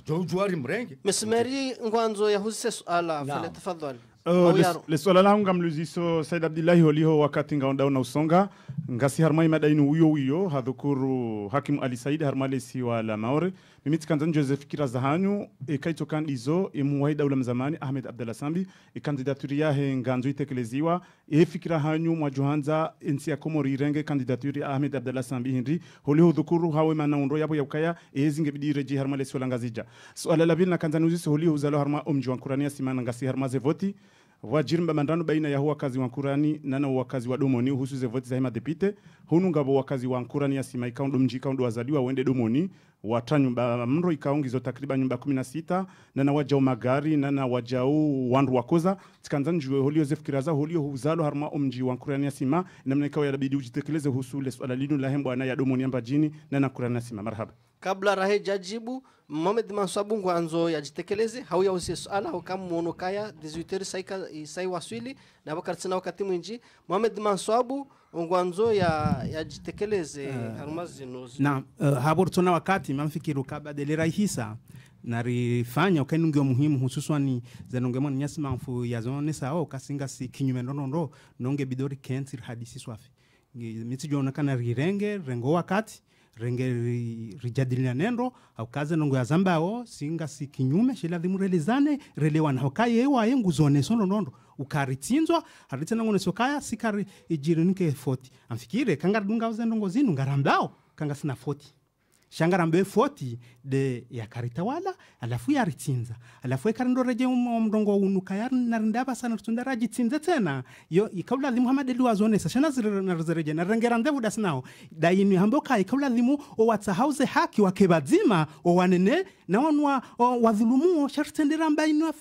jojwari mrenge mesmeri ngwanzo yahuzise suala fale tafadhali Uh, eh, liswala langu ngamluziso Said Abdillahi holiho wakati ngaonda na usonga ngasi harmai madainu uyo uyo hadhukuru Hakim Ali Said harmalesi la maore mimi mimitsikhanza njweze fikira za hanyu ekhaitso kandi izo emuwahi daula mzamani ahmed abdallah sambi e, kandidaturi ekandidaturi yahe nganzo itekeleziwa fikira hanyu mwajuhanza ensi ya komori renge kandidaturi ahmed abdallah sambi hindi holiho dhukuru hawe mana manaunro yabo yaukaya ezinge bidire reji harma lesi so ala la pili nakanza nuzisi holiho uzalo harma omjuwankurania simana ngasi harma zevoti vajiri mbamandano baina yahu wakazi wa nkurani nana wakazi wa domoni uhusu zevoti za hima depite hunu ngavo wakazi wa nkurani ya sima ikaundo mji ikaundo wazaliwa wende domoni wata nyumba mro ikaongezwa takriban nyumba 16 na nana wajao magari nana wajau wajao wandu wakoza tikanza njue holio zefikiraza holio huzalo harma omji wa Qur'ani sima namna ikawa yabidi ujitekeleze husule swala linu la hembo domo ni amba jini nana na ya sima marhaba kabla rahe jajibu Mohamed Mansabungu anzo yajitekeleze hau ya usie swala hukamu muono kaya 18 saika sai waswili na wakati wakati mwinji Mohamed Mansabu ungwanzo ya yajitekeleze haruma eh, uh, zino na uh, eh, haburto na wakati mamfikiru kaba kabla delirahisa narifanya ukainungio muhimu hususwani zanongemwa nyasi mafu ya manfu yazonesao oh, kasinga si kinyume ndonondo nonge bidori kenti hadisi swafi mitsi jonekana rirenge rengo wakati renge rijadiliana nendo aukaze nongo ya zambao singa si kinyume shiladhimu relezane relewana hokaye waye nguzoneso ndonondo ukaritsinzwa aritse nangone sokaya sikari ijirinike nike 40 amfikire kanga dunga uzendongo zinu ngarambao kanga sina 40 shangara mbe foti de ya yakaritawala alafu ya ritinza alafu ya karindo ekarindoreje omrongo um, um, unuka yarinarindaba sana raji tinza tena yo ikaulazimu hamadeliwa sa shana zirinaruzereje narengera nao da inu hamboka ikaulazimu owatsahauze haki wa kebadzima o wanene na wake bazima owanene nawanwa wadhulumuo sharitsenderamba inu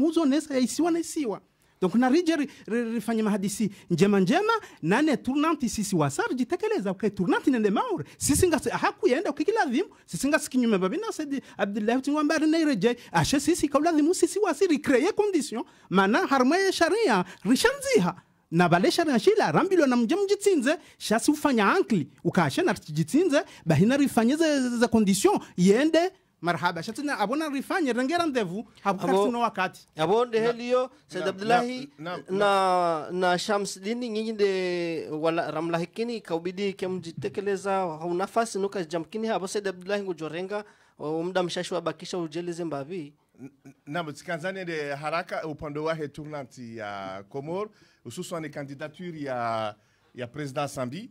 huzo nesa ya isiwa na isiwa donc na rije rifanye mahadisi njema njema nane turnanti sisi wasar jitekeleza okay turnanti nende maure sisi ngasi ukikila dhimu sisi ngasi kinyume babina said Abdullah tingwa mbare na ireje ashe sisi kabla dhimu sisi wasiri kreye condition mana harmwe sharia rishanziha na bale sharia shila rambilo na mja mjitsinze shasi ufanya ankli ukashe na jitsinze bahina rifanyeze za condition yende marhaba shatse abona rifanye rengera ndevu habukafuna wakati abonde helio said abdullahi na na, na dini nyinyi de wala ramlahikini kaubidi kemjitekeleza au nafasi nuka jamkini haba said abdullahi ngujorenga umda uh, mshashi wabakisha ujeleze mbavi nam de haraka upande wahe hetunati ya comor ni candidature ya ya president sambi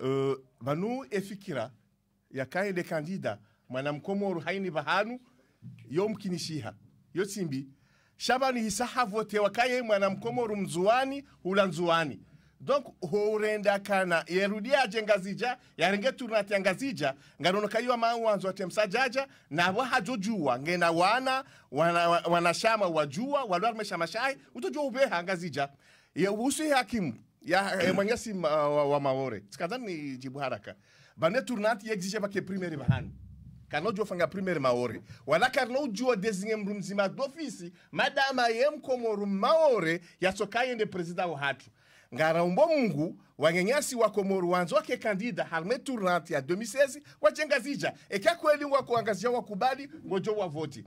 uh, vanu efikira yakaende candida mwanamkomoru haini bahanu yomkinishiha yotsimbi shabanu hisaha vote wakaye mwanamkomoru mzuani hula nzuani donc hourenda kana yerudia jengazija yarenge turunatya ngazija ngarono kayo kaiwa mawanzo ate msajaja nabo hajojuwa ngena wana wanashama wana wajua walwa rumesha mashahi utojua ubeha ngazija yebusi hakim ya e, mwanyasi uh, wa, wa maore sikadhani jibu haraka bane turnati yegzije bake primary bahani kanojua fanga primaire maore wala kanojua desinhe mndu mzima dofisi madama ye mkomoru maore yasokayende presida wahatu ngaraumbo mungu wangenyasi wa komoru wanzo wake kandida harme tournante ya 2016 wachenga zija ekyakweli wakuangazia wakubali ngojo wa voti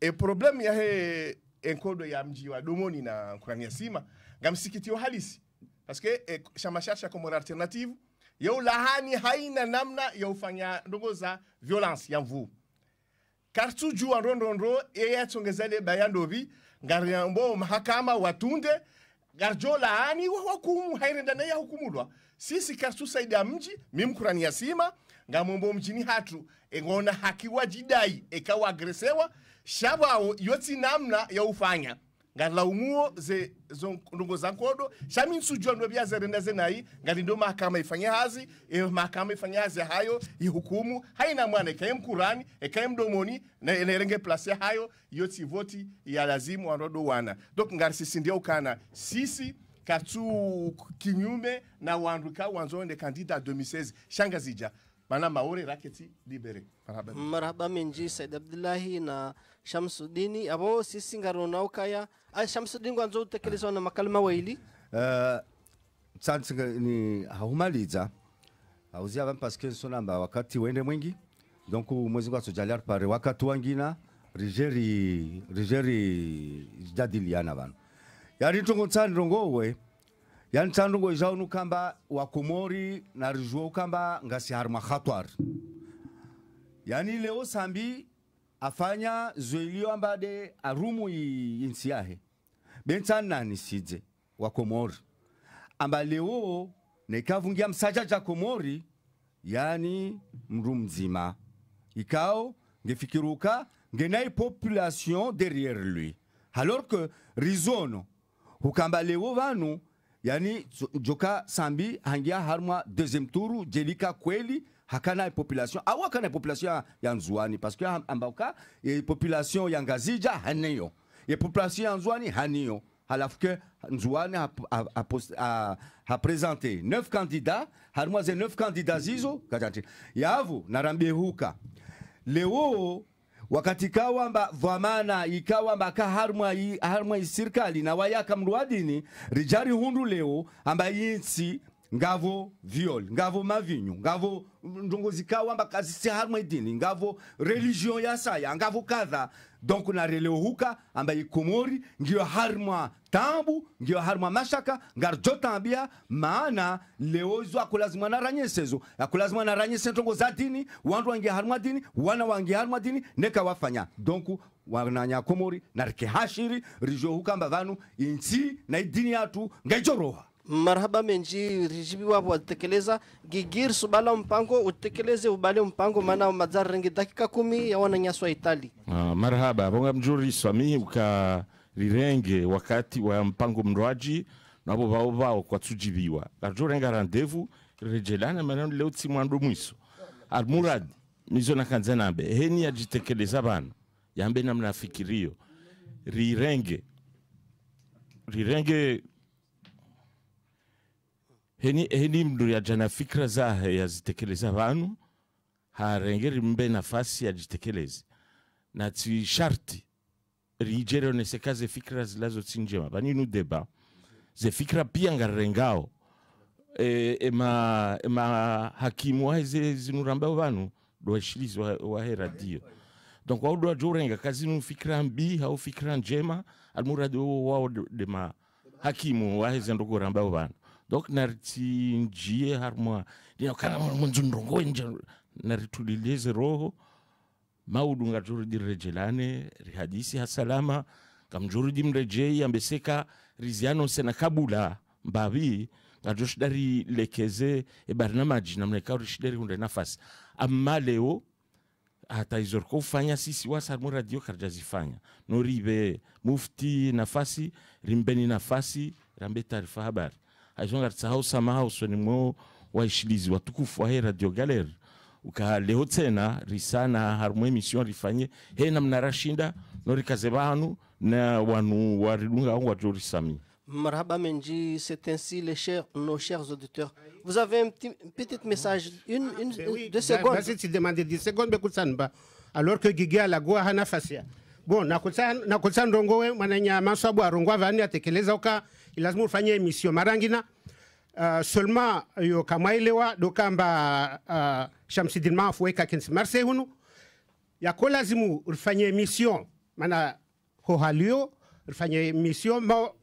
e problem ya he enkodo ya mji wa domoni na kurania sima ngamsikitio halisi parce que e, chamashasha komoru alternative Yo lahani haina namna ya ufanya za violence ya mvu. Kartu juu rondondro eye tsongezele bayandovi ngariambo mahakama watunde garjo laani wa hukumu hairendana ya hukumulwa. Sisi kartu saidi ya mji mimkurani ya sima ngamombo mjini hatu engona hakiwa jidai ekawa agresewa shabao yoti namna ya ufanya ze ndungo za nkodo shaminsujua ndo byazerenda nayi ngali ndo mahakama ifanye hazi e mahakama ifanye hazi hayo ihukumu haina mwana ikaye mkurani ikaye mdomoni nerenge place hayo iyo tsivoti ya lazimu wanodo wana donc ngali sisi ndio kana sisi katu kinyume na wanduka wanzo wanzoende 2016 shangazija maanaam Maore Raketi libere marhaba marhaba minji Said Abdullahi na Shamsudini abo sisi ngarona ukaya a ah, Shamsudini kwanza utekelezwa na makalima waili uh, eh, tsansi ni haumaliza auzia vampa skenso namba wakati wende mwingi donc mwezi kwa sojaliar pare wakati wangina rigeri rigeri jadiliana vanhu yari tongo tsani rongo yani tsanongo e zaunu kamba wakomori na rizuo kamba ngasi harma khatwar yani leo sambi afanya zoilio ambade arumu insi yahe bentsan nanisidze wakomori amba leo nekavungia msaja ja komori yani mru mzima ikao ngefikiruka ngenai population derrière lui alors que rizono hukamba leo vanu yani joka sambi hangia harma deuxième tour jelika kweli hakana population awa kana population ya nzuani parce que ambauka ye population ya ngazija haniyo ye population ya nzuani haniyo halafu ke nzuani a ha, neuf candidats harma ze neuf candidats zizo kachati yavu narambe huka leo wakati kawamba vamana ikawamba ikawa harmwa i, harmwa isirikali na wayaka mruadini rijari hundu leo amba yinsi ngavo viol ngavo mavinyu ngavo ndongo zikawa kazi si harmwa idini ngavo religion ya saya ngavo kadha donc na leo huka ambaye ikomori ngio harma tambu ngiyo harma mashaka ngarjo tambia maana leo zwa kulazimwa na ranyesezo akulazimwa na ranyese ntongo za dini wandu wangi harmwa dini wana wangi harmwa dini neka wafanya donc wananya komori na rikihashiri rijo huka mbavanu insi na idini yatu ngaijoroha marhaba menji rijibi wapo watekeleza gigir subala mpango utekeleze ubale mpango maana madhara rengi dakika kumi ya wana nyaswa itali ah, marhaba bonga mjuri swami uka rirenge wakati wa mpango mrwaji nabo vao vao kwatsujibiwa kajorenga randevu rejelana maana leo tsimwando mwiso almurad mizo na kanzana be heni yajitekeleza bana yambe namna fikirio rirenge rirenge heni heni mndu yajana fikra zahe yazitekeleza vanu harengeri mbe nafasi yajitekeleze na tsi sharti rijere oneseka ze fikra zilazo tsinjema njema paninu deba ze fikra pia ngarengao e, ema, ema hakimu wae ze zinurambao vanu doashilizi wahera wa dio donc wao doa jourenga kazinu fikra mbi hau fikra njema almuradi wao dema hakimu wahe zendogorambao vanu naritinjie harumwa ndinokana munzundongo wenje naritulilize roho maudu ngaturi rejelane rihadisi hasalama kamjurudi mrejei ambeseka riziano sena kabula mbavi ngatoshidari lekeze e namna ebarnamaji namnekaurishidari kunde nafasi amma leo hata izorko kufanya sisi wa sarmu radio karjazifanya norive mufti nafasi rimbeni nafasi rambe tarifa habari azonga tsahau samaha usoni mwo waishilizi watukufu wa hera radio galere uka leo tena risana harmo emission rifanye he namna rashinda norikaze banu na wanu warilunga wangu wajorisami Marhaba Menji, c'est ainsi les chers, nos chers auditeurs. Vous avez un petit un petit message, une, une ah, oui, deux secondes. Vas-y, tu demandes 10 secondes, mais Koutsanba. Alors que Gigi a la goa hana fasia. Bon, na Koutsan, na Koutsan rongowe, mananya masabu arongoa vani atekeleza uka lazima ufanye misio marangina uh, ah, seulement yo kamwailewa dokamba uh, ah, shamsidin mafu weka kinsi marse hunu yako lazimu ulifanye mission mana hohalio ulifanye mission mo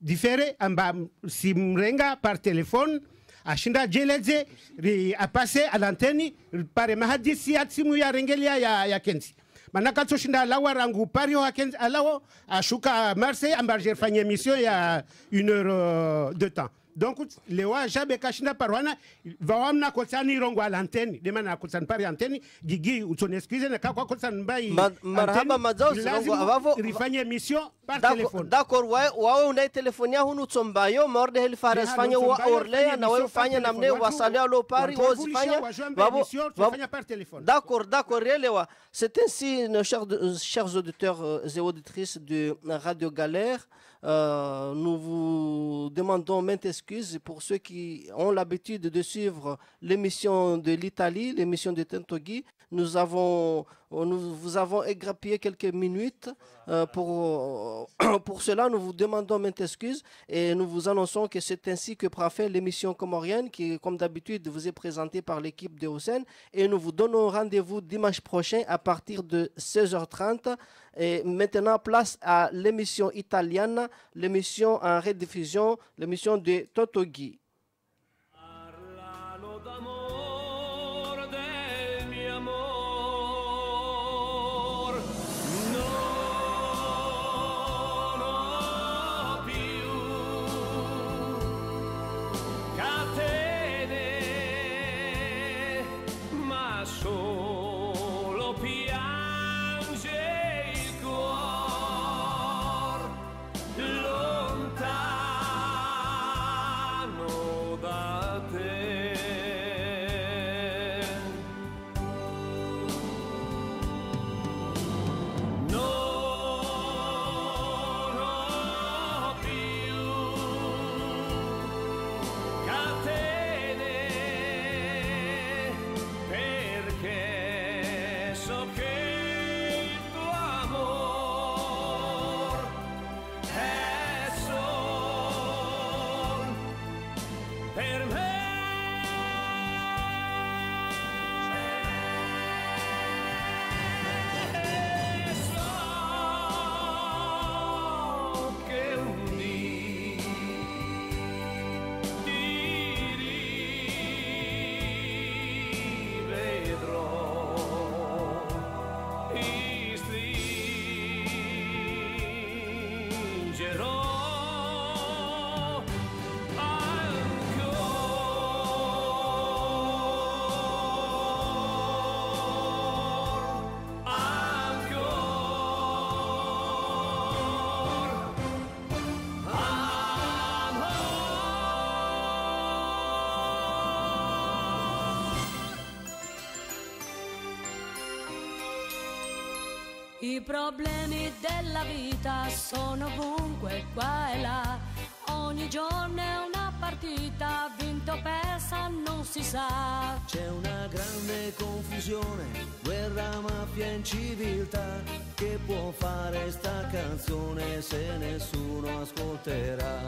difere amba simrenga par telefone ashinda jeleze ri apase alanteni pare mahadisi ya timu ya rengelia ya, ya kensi maana katsoshinda alawa rangu pario wake alawo ashuka Marseille mission, fanya y ya une heure euh, de temps donc lewa jabe kashinda parwana vawamna kotsani irongo ala anteni demana kotsani pari anteni gigi utsoneskize na kakwa kotsani mbai Ma, marhaba madzao sirongo avavo rifanye mission par telefone d'accord wa wa unai telefonia hunu tsombayo morde hel fares fanya wa orlea na wewe fanya namne wasalia lo pari wazifanya vavo fanya par telefone d'accord d'accord relewa c'est ainsi nos chers chers auditeurs euh, et auditrices de Radio Galère Euh, nous vous demandons maintes excuses pour ceux qui ont l'habitude de suivre l'émission de l'Italie, l'émission de Tentoghi, nous, avons, euh, vous avons égrappé quelques minutes. Euh, pour, euh, pour cela, nous vous demandons maintes excuses et nous vous annonçons que c'est ainsi que prend fait l'émission comorienne qui, comme d'habitude, vous est présentée par l'équipe de Hussein. Et nous vous donnons rendez-vous dimanche prochain à partir de 16h30. Et maintenant, place à l'émission italienne, l'émission en rediffusion, l'émission de Totogi. I problemi della vita sono ovunque qua e là. Ogni giorno è una partita, vinto o persa non si sa. C'è una grande confusione, guerra, mafia, inciviltà. Che può fare sta canzone se nessuno ascolterà?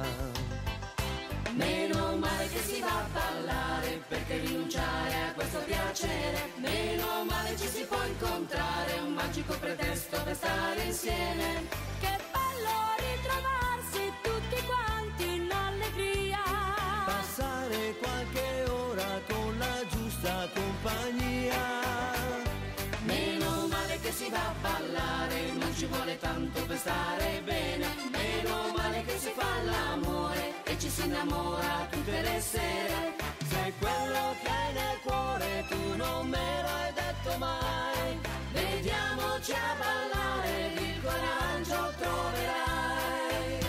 Meno male che si va a ballare perché rinunciare a questo piacere. Meno male ci si può incontrare, un magico preferito innamora tutte le sere. Sei quello che hai nel cuore, tu non me l'hai detto mai. Vediamoci a ballare, il coraggio troverai.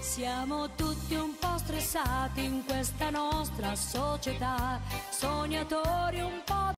Siamo tutti un po' stressati in questa nostra società, sognatori un po'